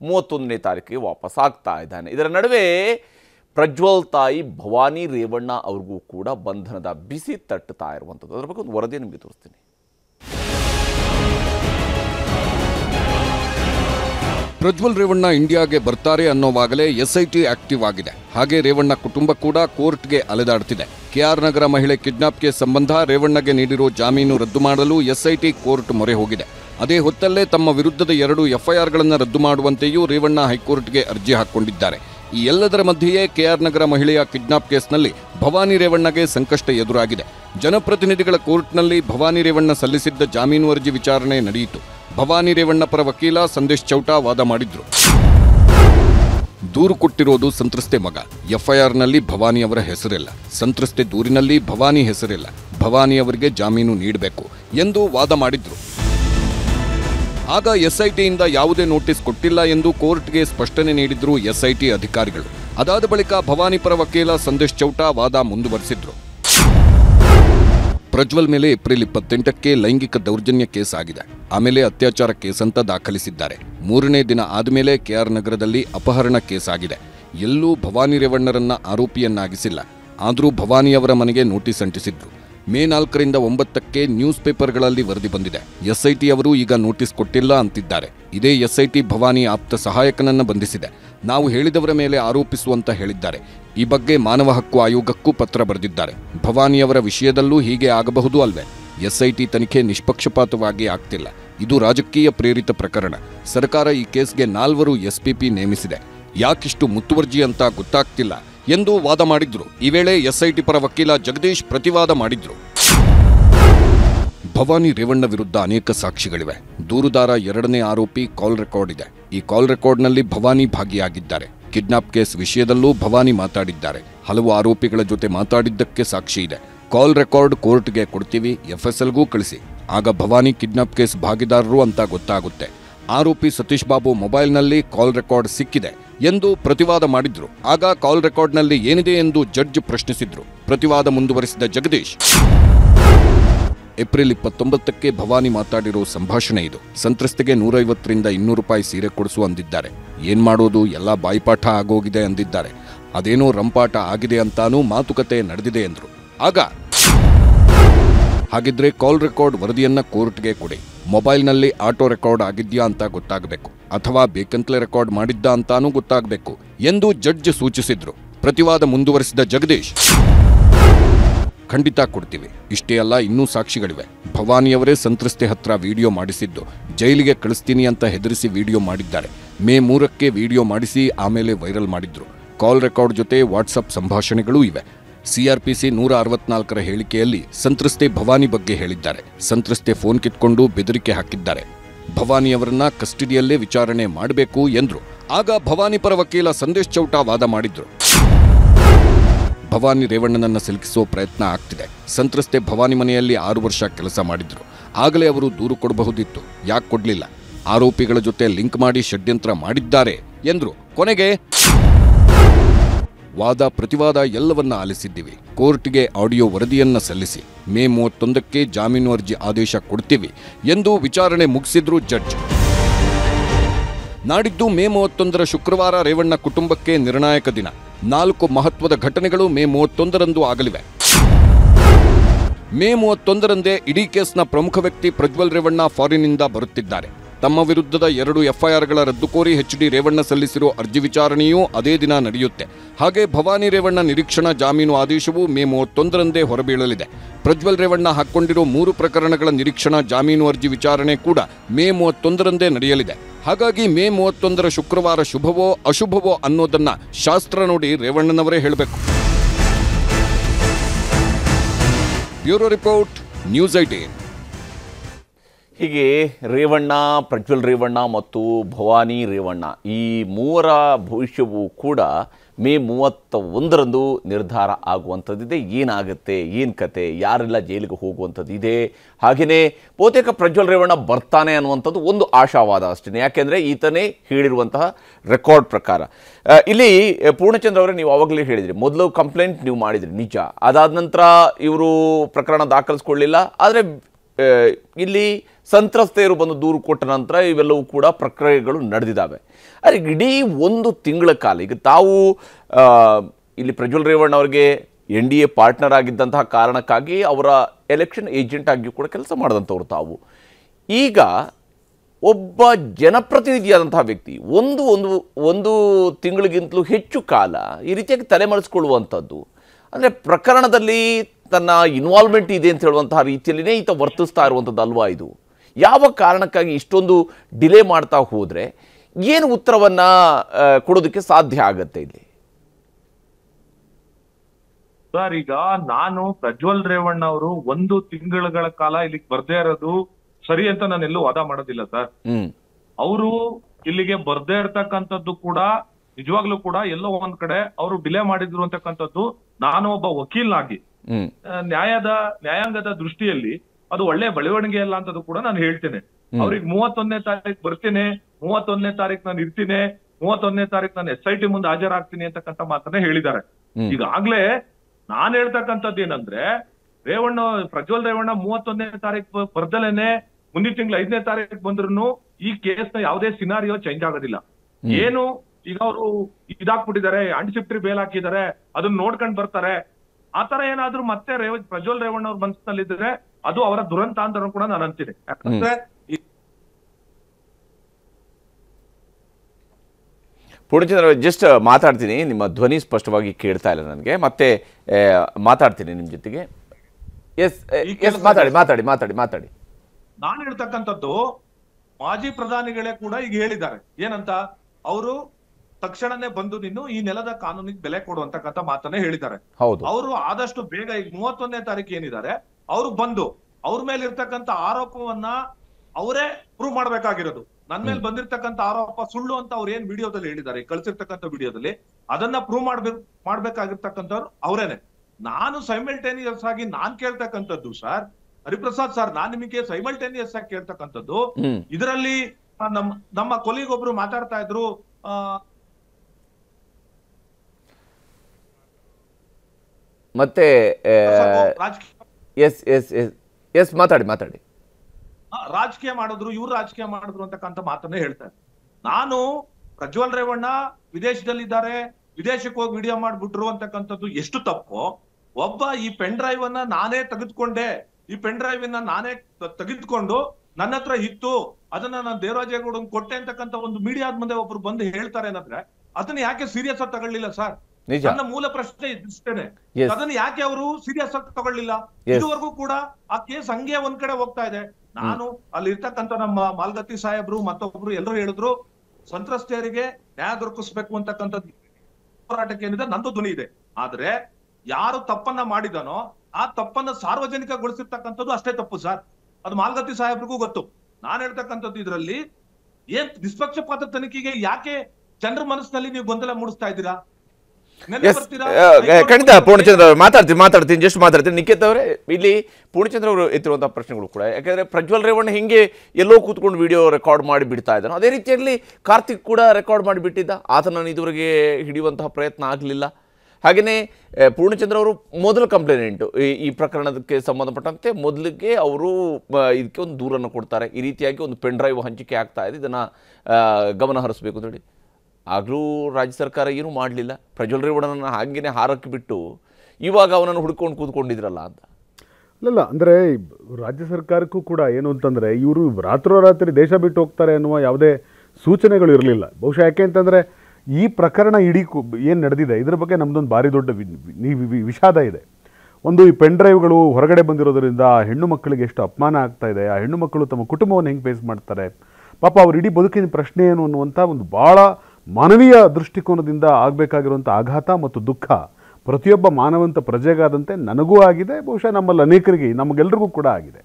ಮೂವತ್ತೊಂದನೇ ತಾರೀಕಿಗೆ ವಾಪಸ್ ಆಗ್ತಾ ಇದ್ದಾನೆ ಇದರ ನಡುವೆ ಪ್ರಜ್ವಲ್ ತಾಯಿ ಭವಾನಿ ರೇವಣ್ಣ ಅವ್ರಿಗೂ ಕೂಡ ಬಂಧನದ ಬಿಸಿ ತಟ್ಟುತ್ತಾ ಇರುವಂಥದ್ದು ಅದರ ಬಗ್ಗೆ ಒಂದು ವರದಿ ನಿಮಗೆ ತೋರಿಸ್ತೀನಿ ಪ್ರಜ್ವಲ್ ರೇವಣ್ಣ ಇಂಡಿಯಾಗೆ ಬರ್ತಾರೆ ಅನ್ನೋವಾಗಲೇ ಎಸ್ಐಟಿ ಆಕ್ಟಿವ್ ಆಗಿದೆ ಹಾಗೆ ರೇವಣ್ಣ ಕುಟುಂಬ ಕೂಡ ಕೋರ್ಟ್ಗೆ ಅಲೆದಾಡ್ತಿದೆ ಕೆಆರ್ ನಗರ ಮಹಿಳೆ ಕಿಡ್ನಾಪ್ಗೆ ಸಂಬಂಧ ರೇವಣ್ಣಗೆ ನೀಡಿರೋ ಜಾಮೀನು ರದ್ದು ಮಾಡಲು ಎಸ್ಐಟಿ ಕೋರ್ಟ್ ಮೊರೆ ಹೋಗಿದೆ ಅದೇ ಹೊತ್ತಲ್ಲೇ ತಮ್ಮ ವಿರುದ್ಧದ ಎರಡು ಎಫ್ಐಆರ್ಗಳನ್ನು ರದ್ದು ಮಾಡುವಂತೆಯೂ ರೇವಣ್ಣ ಹೈಕೋರ್ಟ್ಗೆ ಅರ್ಜಿ ಹಾಕೊಂಡಿದ್ದಾರೆ ಈ ಎಲ್ಲದರ ಮಧ್ಯೆಯೇ ಕೆಆರ್ ನಗರ ಮಹಿಳೆಯ ಕಿಡ್ನಾಪ್ ಕೇಸ್ನಲ್ಲಿ ಭವಾನಿ ರೇವಣ್ಣಗೆ ಸಂಕಷ್ಟ ಎದುರಾಗಿದೆ ಜನಪ್ರತಿನಿಧಿಗಳ ಕೋರ್ಟ್ನಲ್ಲಿ ಭವಾನಿ ರೇವಣ್ಣ ಸಲ್ಲಿಸಿದ್ದ ಜಾಮೀನು ಅರ್ಜಿ ವಿಚಾರಣೆ ನಡೆಯಿತು ಭವಾನಿ ರೇವಣ್ಣ ಪರ ವಕೀಲ ಸಂದೇಶ್ ಚೌಟಾ ವಾದ ಮಾಡಿದ್ರು ದೂರು ಕೊಟ್ಟಿರೋದು ಸಂತ್ರಸ್ತೆ ಮಗ ಎಫ್ಐಆರ್ನಲ್ಲಿ ಭವಾನಿ ಅವರ ಹೆಸರಿಲ್ಲ ಸಂತ್ರಸ್ತೆ ದೂರಿನಲ್ಲಿ ಭವಾನಿ ಹೆಸರಿಲ್ಲ ಭವಾನಿ ಅವರಿಗೆ ಜಾಮೀನು ನೀಡಬೇಕು ಎಂದು ವಾದ ಮಾಡಿದ್ರು ಆಗ ಎಸ್ಐಟಿಯಿಂದ ಯಾವುದೇ ನೋಟಿಸ್ ಕೊಟ್ಟಿಲ್ಲ ಎಂದು ಕೋರ್ಟ್ಗೆ ಸ್ಪಷ್ಟನೆ ನೀಡಿದ್ರು ಎಸ್ಐಟಿ ಅಧಿಕಾರಿಗಳು ಅದಾದ ಬಳಿಕ ಭವಾನಿಪರ ವಕೀಲ ಸಂದೇಶ್ ಚೌಟಾ ವಾದ ಮುಂದುವರೆಸಿದ್ರು ಪ್ರಜ್ವಲ್ ಮೇಲೆ ಏಪ್ರಿಲ್ ಇಪ್ಪತ್ತೆಂಟಕ್ಕೆ ಲೈಂಗಿಕ ದೌರ್ಜನ್ಯ ಕೇಸ್ ಆಗಿದೆ ಆಮೇಲೆ ಅತ್ಯಾಚಾರ ಕೇಸ್ ಅಂತ ದಾಖಲಿಸಿದ್ದಾರೆ ಮೂರನೇ ದಿನ ಆದಮೇಲೆ ಕೆಆರ್ ನಗರದಲ್ಲಿ ಅಪಹರಣ ಕೇಸ್ ಆಗಿದೆ ಎಲ್ಲೂ ಭವಾನಿ ರೇವಣ್ಣರನ್ನ ಆರೋಪಿಯನ್ನಾಗಿಸಿಲ್ಲ ಆದರೂ ಭವಾನಿಯವರ ಮನೆಗೆ ನೋಟಿಸ್ ಅಂಟಿಸಿದ್ರು ಮೇ ನಾಲ್ಕರಿಂದ ಒಂಬತ್ತಕ್ಕೆ ನ್ಯೂಸ್ ಪೇಪರ್ಗಳಲ್ಲಿ ವರದಿ ಬಂದಿದೆ ಎಸ್ಐಟಿ ಅವರು ಈಗ ನೋಟಿಸ್ ಕೊಟ್ಟಿಲ್ಲ ಅಂತಿದ್ದಾರೆ ಇದೇ ಎಸ್ಐಟಿ ಭವಾನಿ ಆಪ್ತ ಸಹಾಯಕನನ್ನು ಬಂಧಿಸಿದೆ ನಾವು ಹೇಳಿದವರ ಮೇಲೆ ಆರೋಪಿಸುವಂತ ಹೇಳಿದ್ದಾರೆ ಈ ಬಗ್ಗೆ ಮಾನವ ಹಕ್ಕು ಆಯೋಗಕ್ಕೂ ಪತ್ರ ಬರೆದಿದ್ದಾರೆ ಭವಾನಿಯವರ ವಿಷಯದಲ್ಲೂ ಹೀಗೆ ಆಗಬಹುದು ಅಲ್ವೇ ಎಸ್ಐಟಿ ತನಿಖೆ ನಿಷ್ಪಕ್ಷಪಾತವಾಗಿ ಆಗ್ತಿಲ್ಲ ಇದು ರಾಜಕೀಯ ಪ್ರೇರಿತ ಪ್ರಕರಣ ಸರ್ಕಾರ ಈ ಕೇಸ್ಗೆ ನಾಲ್ವರು ಎಸ್ಪಿಪಿ ನೇಮಿಸಿದೆ ಯಾಕಿಷ್ಟು ಮುತ್ತುವರ್ಜಿ ಅಂತ ಗೊತ್ತಾಗ್ತಿಲ್ಲ ಎಂದು ವಾದ ಮಾಡಿದ್ರು ಈ ವೇಳೆ ಎಸ್ಐಟಿ ಪರ ವಕೀಲ ಜಗದೀಶ್ ಪ್ರತಿವಾದ ಮಾಡಿದ್ರು ಭವಾನಿ ರೇವಣ್ಣ ವಿರುದ್ಧ ಅನೇಕ ಸಾಕ್ಷಿಗಳಿವೆ ದೂರುದಾರ ಎರಡನೇ ಆರೋಪಿ ಕಾಲ್ ರೆಕಾರ್ಡ್ ಇದೆ ಈ ಕಾಲ್ ರೆಕಾರ್ಡ್ನಲ್ಲಿ ಭವಾನಿ ಭಾಗಿಯಾಗಿದ್ದಾರೆ ಕಿಡ್ನಾಪ್ ಕೇಸ್ ವಿಷಯದಲ್ಲೂ ಭವಾನಿ ಮಾತಾಡಿದ್ದಾರೆ ಹಲವು ಆರೋಪಿಗಳ ಜೊತೆ ಮಾತಾಡಿದ್ದಕ್ಕೆ ಸಾಕ್ಷಿ ಇದೆ ಕಾಲ್ ರೆಕಾರ್ಡ್ ಕೋರ್ಟ್ಗೆ ಕೊಡ್ತೀವಿ ಎಫ್ಎಸ್ಎಲ್ಗೂ ಕಳಿಸಿ ಆಗ ಭವಾನಿ ಕಿಡ್ನಾಪ್ ಕೇಸ್ ಭಾಗಿದಾರರು ಅಂತ ಗೊತ್ತಾಗುತ್ತೆ ಆರೋಪಿ ಸತೀಶ್ ಬಾಬು ಮೊಬೈಲ್ನಲ್ಲಿ ಕಾಲ್ ರೆಕಾರ್ಡ್ ಸಿಕ್ಕಿದೆ ಎಂದು ಪ್ರತಿವಾದ ಮಾಡಿದ್ರು ಆಗ ಕಾಲ್ ರೆಕಾರ್ಡ್ನಲ್ಲಿ ಏನಿದೆ ಎಂದು ಜಡ್ಜ್ ಪ್ರಶ್ನಿಸಿದ್ರು ಪ್ರತಿವಾದ ಮುಂದುವರಿಸಿದ ಜಗದೀಶ್ ಏಪ್ರಿಲ್ ಇಪ್ಪತ್ತೊಂಬತ್ತಕ್ಕೆ ಭವಾನಿ ಮಾತಾಡಿರೋ ಸಂಭಾಷಣೆ ಇದು ಸಂತ್ರಸ್ತಿಗೆ ನೂರೈವತ್ತರಿಂದ ಇನ್ನೂರು ರೂಪಾಯಿ ಸೀರೆ ಕೊಡಿಸು ಅಂದಿದ್ದಾರೆ ಏನ್ ಮಾಡೋದು ಎಲ್ಲ ಬಾಯಿಪಾಠ ಆಗೋಗಿದೆ ಅಂದಿದ್ದಾರೆ ಅದೇನೋ ರಂಪಾಟ ಆಗಿದೆ ಅಂತಾನೂ ಮಾತುಕತೆ ನಡೆದಿದೆ ಎಂದರು ಆಗ ಹಾಗಿದ್ರೆ ಕಾಲ್ ರೆಕಾರ್ಡ್ ವರದಿಯನ್ನ ಕೋರ್ಟ್ಗೆ ಕೊಡಿ ಮೊಬೈಲ್ನಲ್ಲಿ ಆಟೋ ರೆಕಾರ್ಡ್ ಆಗಿದ್ಯಾ ಅಂತ ಗೊತ್ತಾಗಬೇಕು ಅಥವಾ ಬೇಕಂತಲೇ ರೆಕಾರ್ಡ್ ಮಾಡಿದ್ದ ಅಂತಾನೂ ಗೊತ್ತಾಗಬೇಕು ಎಂದು ಜಡ್ಜ್ ಸೂಚಿಸಿದ್ರು ಪ್ರತಿವಾದ ಮುಂದುವರೆಸಿದ ಜಗದೀಶ್ ಖಂಡಿತ ಕೊಡ್ತೀವಿ ಇಷ್ಟೇ ಅಲ್ಲ ಇನ್ನೂ ಸಾಕ್ಷಿಗಳಿವೆ ಭವಾನಿಯವರೇ ಸಂತ್ರಸ್ತೆ ಹತ್ರ ವಿಡಿಯೋ ಮಾಡಿಸಿದ್ದು ಜೈಲಿಗೆ ಕಳಿಸ್ತೀನಿ ಅಂತ ಹೆದರಿಸಿ ವಿಡಿಯೋ ಮಾಡಿದ್ದಾರೆ ಮೇ ಮೂರಕ್ಕೆ ವಿಡಿಯೋ ಮಾಡಿಸಿ ಆಮೇಲೆ ವೈರಲ್ ಮಾಡಿದ್ರು ಕಾಲ್ ರೆಕಾರ್ಡ್ ಜೊತೆ ವಾಟ್ಸಪ್ ಸಂಭಾಷಣೆಗಳೂ ಇವೆ ಸಿಆರ್ಪಿಸಿ ನೂರ ಅರವತ್ನಾಲ್ಕರ ಹೇಳಿಕೆಯಲ್ಲಿ ಸಂತ್ರಸ್ತೆ ಭವಾನಿ ಬಗ್ಗೆ ಹೇಳಿದ್ದಾರೆ ಸಂತ್ರಸ್ತೆ ಫೋನ್ ಕಿತ್ಕೊಂಡು ಬೆದರಿಕೆ ಹಾಕಿದ್ದಾರೆ ಭವಾನಿಯವರನ್ನ ಕಸ್ಟಡಿಯಲ್ಲೇ ವಿಚಾರಣೆ ಮಾಡಬೇಕು ಎಂದರು ಆಗ ಭವಾನಿ ಪರ ವಕೀಲ ಸಂದೇಶ್ ಚೌಟ ವಾದ ಮಾಡಿದ್ರು ಭವಾನಿ ರೇವಣ್ಣನನ್ನ ಸಿಲುಕಿಸುವ ಪ್ರಯತ್ನ ಆಗ್ತಿದೆ ಸಂತ್ರಸ್ತೆ ಭವಾನಿ ಮನೆಯಲ್ಲಿ ಆರು ವರ್ಷ ಕೆಲಸ ಮಾಡಿದ್ರು ಆಗಲೇ ಅವರು ದೂರು ಕೊಡಬಹುದಿತ್ತು ಯಾಕೆ ಕೊಡಲಿಲ್ಲ ಆರೋಪಿಗಳ ಜೊತೆ ಲಿಂಕ್ ಮಾಡಿ ಷಡ್ಯಂತ್ರ ಮಾಡಿದ್ದಾರೆ ಎಂದರು ಕೊನೆಗೆ ವಾದ ಪ್ರತಿವಾದ ಎಲ್ಲವನ್ನ ಆಲಿಸಿದ್ದೀವಿ ಕೋರ್ಟ್ಗೆ ಆಡಿಯೋ ವರದಿಯನ್ನು ಸಲ್ಲಿಸಿ ಮೇ ಮೂವತ್ತೊಂದಕ್ಕೆ ಜಾಮೀನು ಅರ್ಜಿ ಆದೇಶ ಕೊಡ್ತೀವಿ ಎಂದು ವಿಚಾರಣೆ ಮುಗಿಸಿದ್ರು ಜಡ್ಜ್ ನಾಡಿದ್ದು ಮೇ ಮೂವತ್ತೊಂದರ ಶುಕ್ರವಾರ ರೇವಣ್ಣ ಕುಟುಂಬಕ್ಕೆ ನಿರ್ಣಾಯಕ ದಿನ ನಾಲ್ಕು ಮಹತ್ವದ ಘಟನೆಗಳು ಮೇ ಮೂವತ್ತೊಂದರಂದು ಆಗಲಿವೆ ಮೇ ಮೂವತ್ತೊಂದರಂದೇ ಇಡೀ ಕೇಸ್ನ ಪ್ರಮುಖ ವ್ಯಕ್ತಿ ಪ್ರಜ್ವಲ್ ರೇವಣ್ಣ ಫಾರಿನ್ನಿಂದ ಬರುತ್ತಿದ್ದಾರೆ ತಮ್ಮ ವಿರುದ್ಧದ ಎರಡು ಎಫ್ಐಆರ್ಗಳ ರದ್ದು ಕೋರಿ ಎಚ್ ಡಿ ರೇವಣ್ಣ ಸಲ್ಲಿಸಿರುವ ಅರ್ಜಿ ವಿಚಾರಣೆಯೂ ಅದೇ ದಿನ ನಡೆಯುತ್ತೆ ಹಾಗೆ ಭವಾನಿ ರೇವಣ್ಣ ನಿರೀಕ್ಷಣಾ ಜಾಮೀನು ಆದೇಶವು ಮೇ ಮೂವತ್ತೊಂದರಂದೇ ಹೊರಬೀಳಲಿದೆ ಪ್ರಜ್ವಲ್ ರೇವಣ್ಣ ಹಾಕ್ಕೊಂಡಿರುವ ಮೂರು ಪ್ರಕರಣಗಳ ನಿರೀಕ್ಷಣಾ ಜಾಮೀನು ಅರ್ಜಿ ವಿಚಾರಣೆ ಕೂಡ ಮೇ ಮೂವತ್ತೊಂದರಂದೇ ನಡೆಯಲಿದೆ ಹಾಗಾಗಿ ಮೇ ಮೂವತ್ತೊಂದರ ಶುಕ್ರವಾರ ಶುಭವೋ ಅಶುಭವೋ ಅನ್ನೋದನ್ನ ಶಾಸ್ತ್ರ ನೋಡಿ ರೇವಣ್ಣನವರೇ ಹೇಳಬೇಕು ಬ್ಯೂರೋ ರಿಪೋರ್ಟ್ ನ್ಯೂಸ್ ಐಟೀನ್ ಹೀಗೆ ರೇವಣ್ಣ ಪ್ರಜ್ವಲ್ ರೇವಣ್ಣ ಮತ್ತು ಭವಾನಿ ರೇವಣ್ಣ ಈ ಮೂವರ ಭವಿಷ್ಯವು ಕೂಡ ಮೇ ಮೂವತ್ತ ಒಂದರಂದು ನಿರ್ಧಾರ ಆಗುವಂಥದ್ದಿದೆ ಏನಾಗುತ್ತೆ ಏನು ಕತೆ ಯಾರೆಲ್ಲ ಜೈಲಿಗೆ ಹೋಗುವಂಥದ್ದು ಇದೆ ಹಾಗೆಯೇ ಬಹುತೇಕ ಪ್ರಜ್ವಲ್ ರೇವಣ್ಣ ಬರ್ತಾನೆ ಅನ್ನುವಂಥದ್ದು ಒಂದು ಆಶಾವಾದ ಅಷ್ಟೇ ಯಾಕೆಂದರೆ ಈತನೇ ಹೇಳಿರುವಂತಹ ರೆಕಾರ್ಡ್ ಪ್ರಕಾರ ಇಲ್ಲಿ ಪೂರ್ಣಚಂದ್ರ ಅವರೇ ನೀವು ಆವಾಗಲೇ ಹೇಳಿದ್ರಿ ಮೊದಲು ಕಂಪ್ಲೇಂಟ್ ನೀವು ಮಾಡಿದ್ರಿ ನಿಜ ಅದಾದ ನಂತರ ಇವರು ಪ್ರಕರಣ ದಾಖಲಿಸ್ಕೊಳ್ಳಿಲ್ಲ ಆದರೆ ಇಲ್ಲಿ ಸಂತ್ರಸ್ತೆಯರು ಬಂದು ದೂರು ಕೊಟ್ಟ ನಂತರ ಇವೆಲ್ಲವೂ ಕೂಡ ಪ್ರಕ್ರಿಯೆಗಳು ನಡೆದಿದ್ದಾವೆ ಆದರೆ ಇಡೀ ಒಂದು ತಿಂಗಳ ಕಾಲ ಈಗ ತಾವು ಇಲ್ಲಿ ಪ್ರಜ್ವಲ್ ರೇವಣ್ಣ ಅವರಿಗೆ ಎನ್ ಡಿ ಎ ಪಾರ್ಟ್ನರ್ ಆಗಿದ್ದಂತಹ ಕಾರಣಕ್ಕಾಗಿ ಅವರ ಎಲೆಕ್ಷನ್ ಏಜೆಂಟ್ ಆಗಿಯೂ ಕೂಡ ಕೆಲಸ ಮಾಡಿದಂಥವ್ರು ತಾವು ಈಗ ಒಬ್ಬ ಜನಪ್ರತಿನಿಧಿಯಾದಂತಹ ವ್ಯಕ್ತಿ ಒಂದು ಒಂದು ಒಂದು ತಿಂಗಳಿಗಿಂತಲೂ ಹೆಚ್ಚು ಕಾಲ ಈ ರೀತಿಯಾಗಿ ತಲೆಮರೆಸ್ಕೊಳ್ಳುವಂಥದ್ದು ಅಂದರೆ ಪ್ರಕರಣದಲ್ಲಿ ತನ್ನ ಇನ್ವಾಲ್ವ್ಮೆಂಟ್ ಇದೆ ಅಂತ ಹೇಳುವಂತಹ ರೀತಿಯಲ್ಲಿನೇ ಈತ ವರ್ತಿಸ್ತಾ ಇರುವಂಥದ್ದು ಅಲ್ವಾ ಇದು ಯಾವ ಕಾರಣಕ್ಕಾಗಿ ಇಷ್ಟೊಂದು ಡಿಲೇ ಮಾಡ್ತಾ ಹೋದರೆ ಏನು ಉತ್ತರವನ್ನು ಕೊಡೋದಕ್ಕೆ ಸಾಧ್ಯ ಆಗತ್ತೆ ಇಲ್ಲಿ ಸರ್ ಈಗ ನಾನು ಪ್ರಜ್ವಲ್ ರೇವಣ್ಣ ಅವರು ಒಂದು ತಿಂಗಳುಗಳ ಕಾಲ ಇಲ್ಲಿಗೆ ಬರ್ದೇ ಇರೋದು ಸರಿ ಅಂತ ನಾನು ಎಲ್ಲೂ ವಾದ ಮಾಡೋದಿಲ್ಲ ಸರ್ ಅವರು ಇಲ್ಲಿಗೆ ಬರ್ದೇ ಇರ್ತಕ್ಕಂಥದ್ದು ಕೂಡ ನಿಜವಾಗ್ಲೂ ಕೂಡ ಎಲ್ಲೋ ಒಂದ್ ಕಡೆ ಅವರು ಡಿಲೇ ಮಾಡಿದ್ರು ಅಂತಕ್ಕಂಥದ್ದು ನಾನು ಒಬ್ಬ ವಕೀಲ್ನಾಗಿ ನ್ಯಾಯದ ನ್ಯಾಯಾಂಗದ ದೃಷ್ಟಿಯಲ್ಲಿ ಅದು ಒಳ್ಳೆ ಬೆಳವಣಿಗೆ ಅಲ್ಲ ಅಂತದ್ದು ಕೂಡ ನಾನು ಹೇಳ್ತೇನೆ ಅವ್ರಿಗೆ ಮೂವತ್ತೊಂದನೇ ತಾರೀಕು ಬರ್ತೇನೆ ಮೂವತ್ತೊಂದನೇ ತಾರೀಕು ನಾನು ಇರ್ತೀನಿ ಮೂವತ್ತೊಂದನೇ ತಾರೀಕು ನಾನು ಎಸ್ ಐ ಟಿ ಮುಂದೆ ಹಾಜರಾಗ್ತೀನಿ ಅಂತಕ್ಕಂತ ಮಾತನ್ನ ಹೇಳಿದ್ದಾರೆ ಈಗಾಗ್ಲೇ ನಾನ್ ಹೇಳ್ತಕ್ಕಂಥದ್ದು ಏನಂದ್ರೆ ರೇವಣ್ಣ ಪ್ರಜ್ವಲ್ ರೇವಣ್ಣ ಮೂವತ್ತೊಂದನೇ ತಾರೀಕು ಬರ್ದಲೇನೆ ಮುಂದಿನ ತಿಂಗಳು ಐದನೇ ತಾರೀಕು ಬಂದ್ರು ಈ ಕೇಸ್ ನ ಯಾವುದೇ ಸಿನಾರಿಯೋ ಚೇಂಜ್ ಆಗೋದಿಲ್ಲ ಏನು ಈಗ ಅವರು ಇದಾಕ್ಬಿಟ್ಟಿದ್ದಾರೆ ಸಿಫ್ಟ್ರಿ ಬೇಲ್ ಹಾಕಿದ್ದಾರೆ ಅದನ್ನ ನೋಡ್ಕೊಂಡು ಬರ್ತಾರೆ ಆತರ ಏನಾದ್ರೂ ಮತ್ತೆ ರೇವ ಪ್ರಜ್ವಲ್ ರೇವಣ್ಣ ಅವ್ರ ಮನಸ್ಸಿನಲ್ಲಿದ್ರೆ ಅದು ಅವರ ದುರಂತ ಅಂತ ಕೂಡ ನಾನು ಅಂತೀನಿ ಯಾಕಂದ್ರೆ ಪೂರ್ಣಚಂದ್ರ ಜಸ್ಟ್ ಮಾತಾಡ್ತೀನಿ ನಿಮ್ಮ ಧ್ವನಿ ಸ್ಪಷ್ಟವಾಗಿ ಕೇಳ್ತಾ ಇಲ್ಲ ನನಗೆ ಮತ್ತೆ ಮಾತಾಡ್ತೀನಿ ನಿಮ್ ಜೊತೆಗೆ ಎಸ್ ಎಸ್ ಮಾತಾಡಿ ಮಾತಾಡಿ ಮಾತಾಡಿ ಮಾತಾಡಿ ನಾನು ಹೇಳ್ತಕ್ಕಂಥದ್ದು ಮಾಜಿ ಪ್ರಧಾನಿಗಳೇ ಕೂಡ ಈಗ ಹೇಳಿದ್ದಾರೆ ಏನಂತ ಅವರು ತಕ್ಷಣನೇ ಬಂದು ನೀನು ಈ ನೆಲದ ಕಾನೂನಿಗೆ ಬೆಲೆ ಕೊಡುವಂತಕ್ಕಂತ ಮಾತನ್ನೇ ಹೇಳಿದ್ದಾರೆ ಅವರು ಆದಷ್ಟು ಬೇಗ ಈಗ ಮೂವತ್ತೊಂದನೇ ತಾರೀಕು ಏನಿದ್ದಾರೆ ಅವ್ರು ಬಂದು ಅವ್ರ ಮೇಲೆ ಇರ್ತಕ್ಕಂತ ಆರೋಪವನ್ನ ಅವರೇ ಪ್ರೂವ್ ಮಾಡ್ಬೇಕಾಗಿರೋದು ನನ್ ಮೇಲೆ ಬಂದಿರ್ತಕ್ಕಂತ ಆರೋಪ ಸುಳ್ಳು ಅಂತ ಅವ್ರು ಏನ್ ವಿಡಿಯೋದಲ್ಲಿ ಹೇಳಿದ್ದಾರೆ ಕಳಿಸಿರ್ತಕ್ಕಂಥ ವಿಡಿಯೋದಲ್ಲಿ ಅದನ್ನ ಪ್ರೂವ್ ಮಾಡ್ಬೇಕು ಮಾಡ್ಬೇಕಾಗಿರ್ತಕ್ಕಂಥವ್ರು ಅವರೇನೆ ನಾನು ಸೈಮಲ್ಟೇನಿಯಸ್ ಆಗಿ ನಾನ್ ಕೇಳ್ತಕ್ಕಂಥದ್ದು ಸರ್ ಹರಿಪ್ರಸಾದ್ ಸರ್ ನಾನ್ ನಿಮಗೆ ಸೈಮಲ್ಟೇನಿಯಸ್ ಆಗಿ ಕೇಳ್ತಕ್ಕಂಥದ್ದು ಇದರಲ್ಲಿ ನಮ್ಮ ನಮ್ಮ ಕೊಲಿಗೊಬ್ರು ಮಾತಾಡ್ತಾ ಇದ್ರು ಮತ್ತೆ ಎಸ್ ಎಸ್ ಎಸ್ ಎಸ್ ಮಾತಾಡಿ ಮಾತಾಡಿ ರಾಜಕೀಯ ಮಾಡಿದ್ರು ಇವ್ರು ರಾಜಕೀಯ ಮಾಡಿದ್ರು ಅಂತಕ್ಕಂಥ ಮಾತನ್ನೇ ಹೇಳ್ತಾರೆ ನಾನು ಪ್ರಜ್ವಲ್ ರೇವಣ್ಣ ವಿದೇಶದಲ್ಲಿದ್ದಾರೆ ವಿದೇಶಕ್ಕೆ ಹೋಗಿ ವಿಡಿಯೋ ಮಾಡ್ಬಿಟ್ರು ಅಂತಕ್ಕಂಥದ್ದು ಎಷ್ಟು ತಪ್ಪು ಒಬ್ಬ ಈ ಪೆನ್ ಡ್ರೈವ್ ಅನ್ನ ನಾನೇ ತೆಗೆದುಕೊಂಡೆ ಈ ಪೆನ್ ಡ್ರೈವ್ ಅನ್ನ ನಾನೇ ತೆಗೆದುಕೊಂಡು ನನ್ನ ಹತ್ರ ಇತ್ತು ಅದನ್ನ ನಾನು ದೇವರಾಜೇಗೌಡ ಕೊಟ್ಟೆ ಅಂತಕ್ಕಂಥ ಒಂದು ಮೀಡಿಯಾದ ಮುಂದೆ ಒಬ್ರು ಬಂದು ಹೇಳ್ತಾರೆ ಏನಂದ್ರೆ ಅದನ್ನ ಯಾಕೆ ಸೀರಿಯಸ್ ಆಗಿ ತಗೊಳ್ಳಿಲ್ಲ ಸರ್ ನನ್ನ ಮೂಲ ಪ್ರಶ್ನೆ ಇದ್ದೇನೆ ಅದನ್ನ ಯಾಕೆ ಅವರು ಸೀರಿಯಸ್ ಆಗಿ ತಗೊಳ್ಳಿಲ್ಲ ಇದುವರೆಗೂ ಕೂಡ ಆ ಕೇಸ್ ಹಂಗೆ ಒಂದ್ ಕಡೆ ಹೋಗ್ತಾ ಇದೆ ನಾನು ಅಲ್ಲಿ ಇರ್ತಕ್ಕಂತ ನಮ್ಮ ಮಾಲ್ಗತ್ತಿ ಸಾಹೇಬ್ರು ಮತ್ತೊಬ್ರು ಎಲ್ಲರೂ ಹೇಳಿದ್ರು ಸಂತ್ರಸ್ತೆಯರಿಗೆ ನ್ಯಾಯ ದೊರಕಿಸ್ಬೇಕು ಅಂತಕ್ಕಂಥದ್ದು ಹೋರಾಟಕ್ಕೆ ಏನಿದೆ ನಂದು ಧ್ವನಿ ಇದೆ ಆದ್ರೆ ಯಾರು ತಪ್ಪನ್ನ ಮಾಡಿದನೋ ಆ ತಪ್ಪನ್ನ ಗೊಳಿಸಿರ್ತಕ್ಕಂಥದ್ದು ಅಷ್ಟೇ ತಪ್ಪು ಸರ್ ಅದು ಮಾಲ್ಗತ್ತಿ ಸಾಹೇಬ್ರಿಗೂ ಗೊತ್ತು ನಾನು ಹೇಳ್ತಕ್ಕಂಥದ್ದು ಇದರಲ್ಲಿ ಏನ್ ನಿಷ್ಪಕ್ಷಪಾತ ತನಿಖೆಗೆ ಯಾಕೆ ಜನರ ಮನಸ್ಸಿನಲ್ಲಿ ನೀವು ಗೊಂದಲ ಮೂಡಿಸ್ತಾ ಇದ್ದೀರಾ ಖಂಡಿತ ಪೂರ್ಣಚಂದ್ರ ಅವರು ಮಾತಾಡ್ತೀನಿ ಮಾತಾಡ್ತೀನಿ ಜಸ್ಟ್ ಮಾತಾಡ್ತೀನಿ ನಿಖೇತ್ ಅವರೇ ಇಲ್ಲಿ ಪೂರ್ಣಚಂದ್ರ ಅವರು ಎತ್ತಿರುವಂಥ ಪ್ರಶ್ನೆಗಳು ಕೂಡ ಯಾಕಂದ್ರೆ ಪ್ರಜ್ವಲ್ ರೇವಣ್ಣ ಹಿಂಗೆ ಎಲ್ಲೋ ಕೂತ್ಕೊಂಡು ವಿಡಿಯೋ ರೆಕಾರ್ಡ್ ಮಾಡಿ ಬಿಡ್ತಾ ಇದ್ದಾನೋ ಅದೇ ರೀತಿಯಲ್ಲಿ ಕಾರ್ತಿಕ್ ಕೂಡ ರೆಕಾರ್ಡ್ ಮಾಡಿಬಿಟ್ಟಿದ್ದ ಆತನನ್ನು ಇದುವರೆಗೆ ಹಿಡಿಯುವಂತಹ ಪ್ರಯತ್ನ ಆಗಲಿಲ್ಲ ಹಾಗೆಯೇ ಪೂರ್ಣಚಂದ್ರ ಅವರು ಮೊದಲು ಕಂಪ್ಲೇನೆಂಟು ಈ ಪ್ರಕರಣಕ್ಕೆ ಸಂಬಂಧಪಟ್ಟಂತೆ ಮೊದಲಿಗೆ ಅವರು ಇದಕ್ಕೆ ಒಂದು ದೂರನ್ನು ಕೊಡ್ತಾರೆ ಈ ರೀತಿಯಾಗಿ ಒಂದು ಪೆನ್ ಡ್ರೈವ್ ಹಂಚಿಕೆ ಆಗ್ತಾ ಇದೆ ಇದನ್ನು ಗಮನ ಅಂತ ಹೇಳಿ ಆಗಲೂ ರಾಜ್ಯ ಸರ್ಕಾರ ಏನೂ ಮಾಡಲಿಲ್ಲ ಪ್ರಜ್ವಲ್ ರೇವಣ್ಣನ ಹಾಗೇ ಹಾರಕ್ಕೆ ಬಿಟ್ಟು ಇವಾಗ ಅವನನ್ನು ಹುಡ್ಕೊಂಡು ಕೂತ್ಕೊಂಡಿದ್ರಲ್ಲ ಅಂತ ಇಲ್ಲ ಅಂದರೆ ರಾಜ್ಯ ಸರ್ಕಾರಕ್ಕೂ ಕೂಡ ಏನು ಅಂತಂದರೆ ಇವರು ರಾತ್ರೋರಾತ್ರಿ ದೇಶ ಬಿಟ್ಟು ಹೋಗ್ತಾರೆ ಅನ್ನುವ ಯಾವುದೇ ಸೂಚನೆಗಳು ಇರಲಿಲ್ಲ ಬಹುಶಃ ಯಾಕೆ ಅಂತಂದರೆ ಈ ಪ್ರಕರಣ ಇಡೀ ಏನು ನಡೆದಿದೆ ಇದರ ಬಗ್ಗೆ ನಮ್ಮದೊಂದು ಭಾರಿ ದೊಡ್ಡ ವಿಷಾದ ಇದೆ ಒಂದು ಈ ಪೆನ್ ಡ್ರೈವ್ಗಳು ಹೊರಗಡೆ ಬಂದಿರೋದರಿಂದ ಆ ಹೆಣ್ಣು ಮಕ್ಕಳಿಗೆ ಎಷ್ಟು ಅಪಮಾನ ಆಗ್ತಾ ಇದೆ ಆ ಹೆಣ್ಣು ಮಕ್ಕಳು ತಮ್ಮ ಕುಟುಂಬವನ್ನು ಹೆಂಗೆ ಫೇಸ್ ಮಾಡ್ತಾರೆ ಪಾಪ ಅವ್ರು ಇಡೀ ಬದುಕಿನ ಪ್ರಶ್ನೆ ಏನು ಅನ್ನುವಂಥ ಒಂದು ಭಾಳ ಮಾನವೀಯ ದೃಷ್ಟಿಕೋನದಿಂದ ಆಗಬೇಕಾಗಿರುವಂಥ ಆಘಾತ ಮತ್ತು ದುಃಖ ಪ್ರತಿಯೊಬ್ಬ ಮಾನವಂತ ಪ್ರಜೆಗಾದಂತೆ ನನಗೂ ಆಗಿದೆ ಬಹುಶಃ ನಮ್ಮಲ್ಲಿ ಅನೇಕರಿಗೆ ನಮಗೆಲ್ಲರಿಗೂ ಕೂಡ ಆಗಿದೆ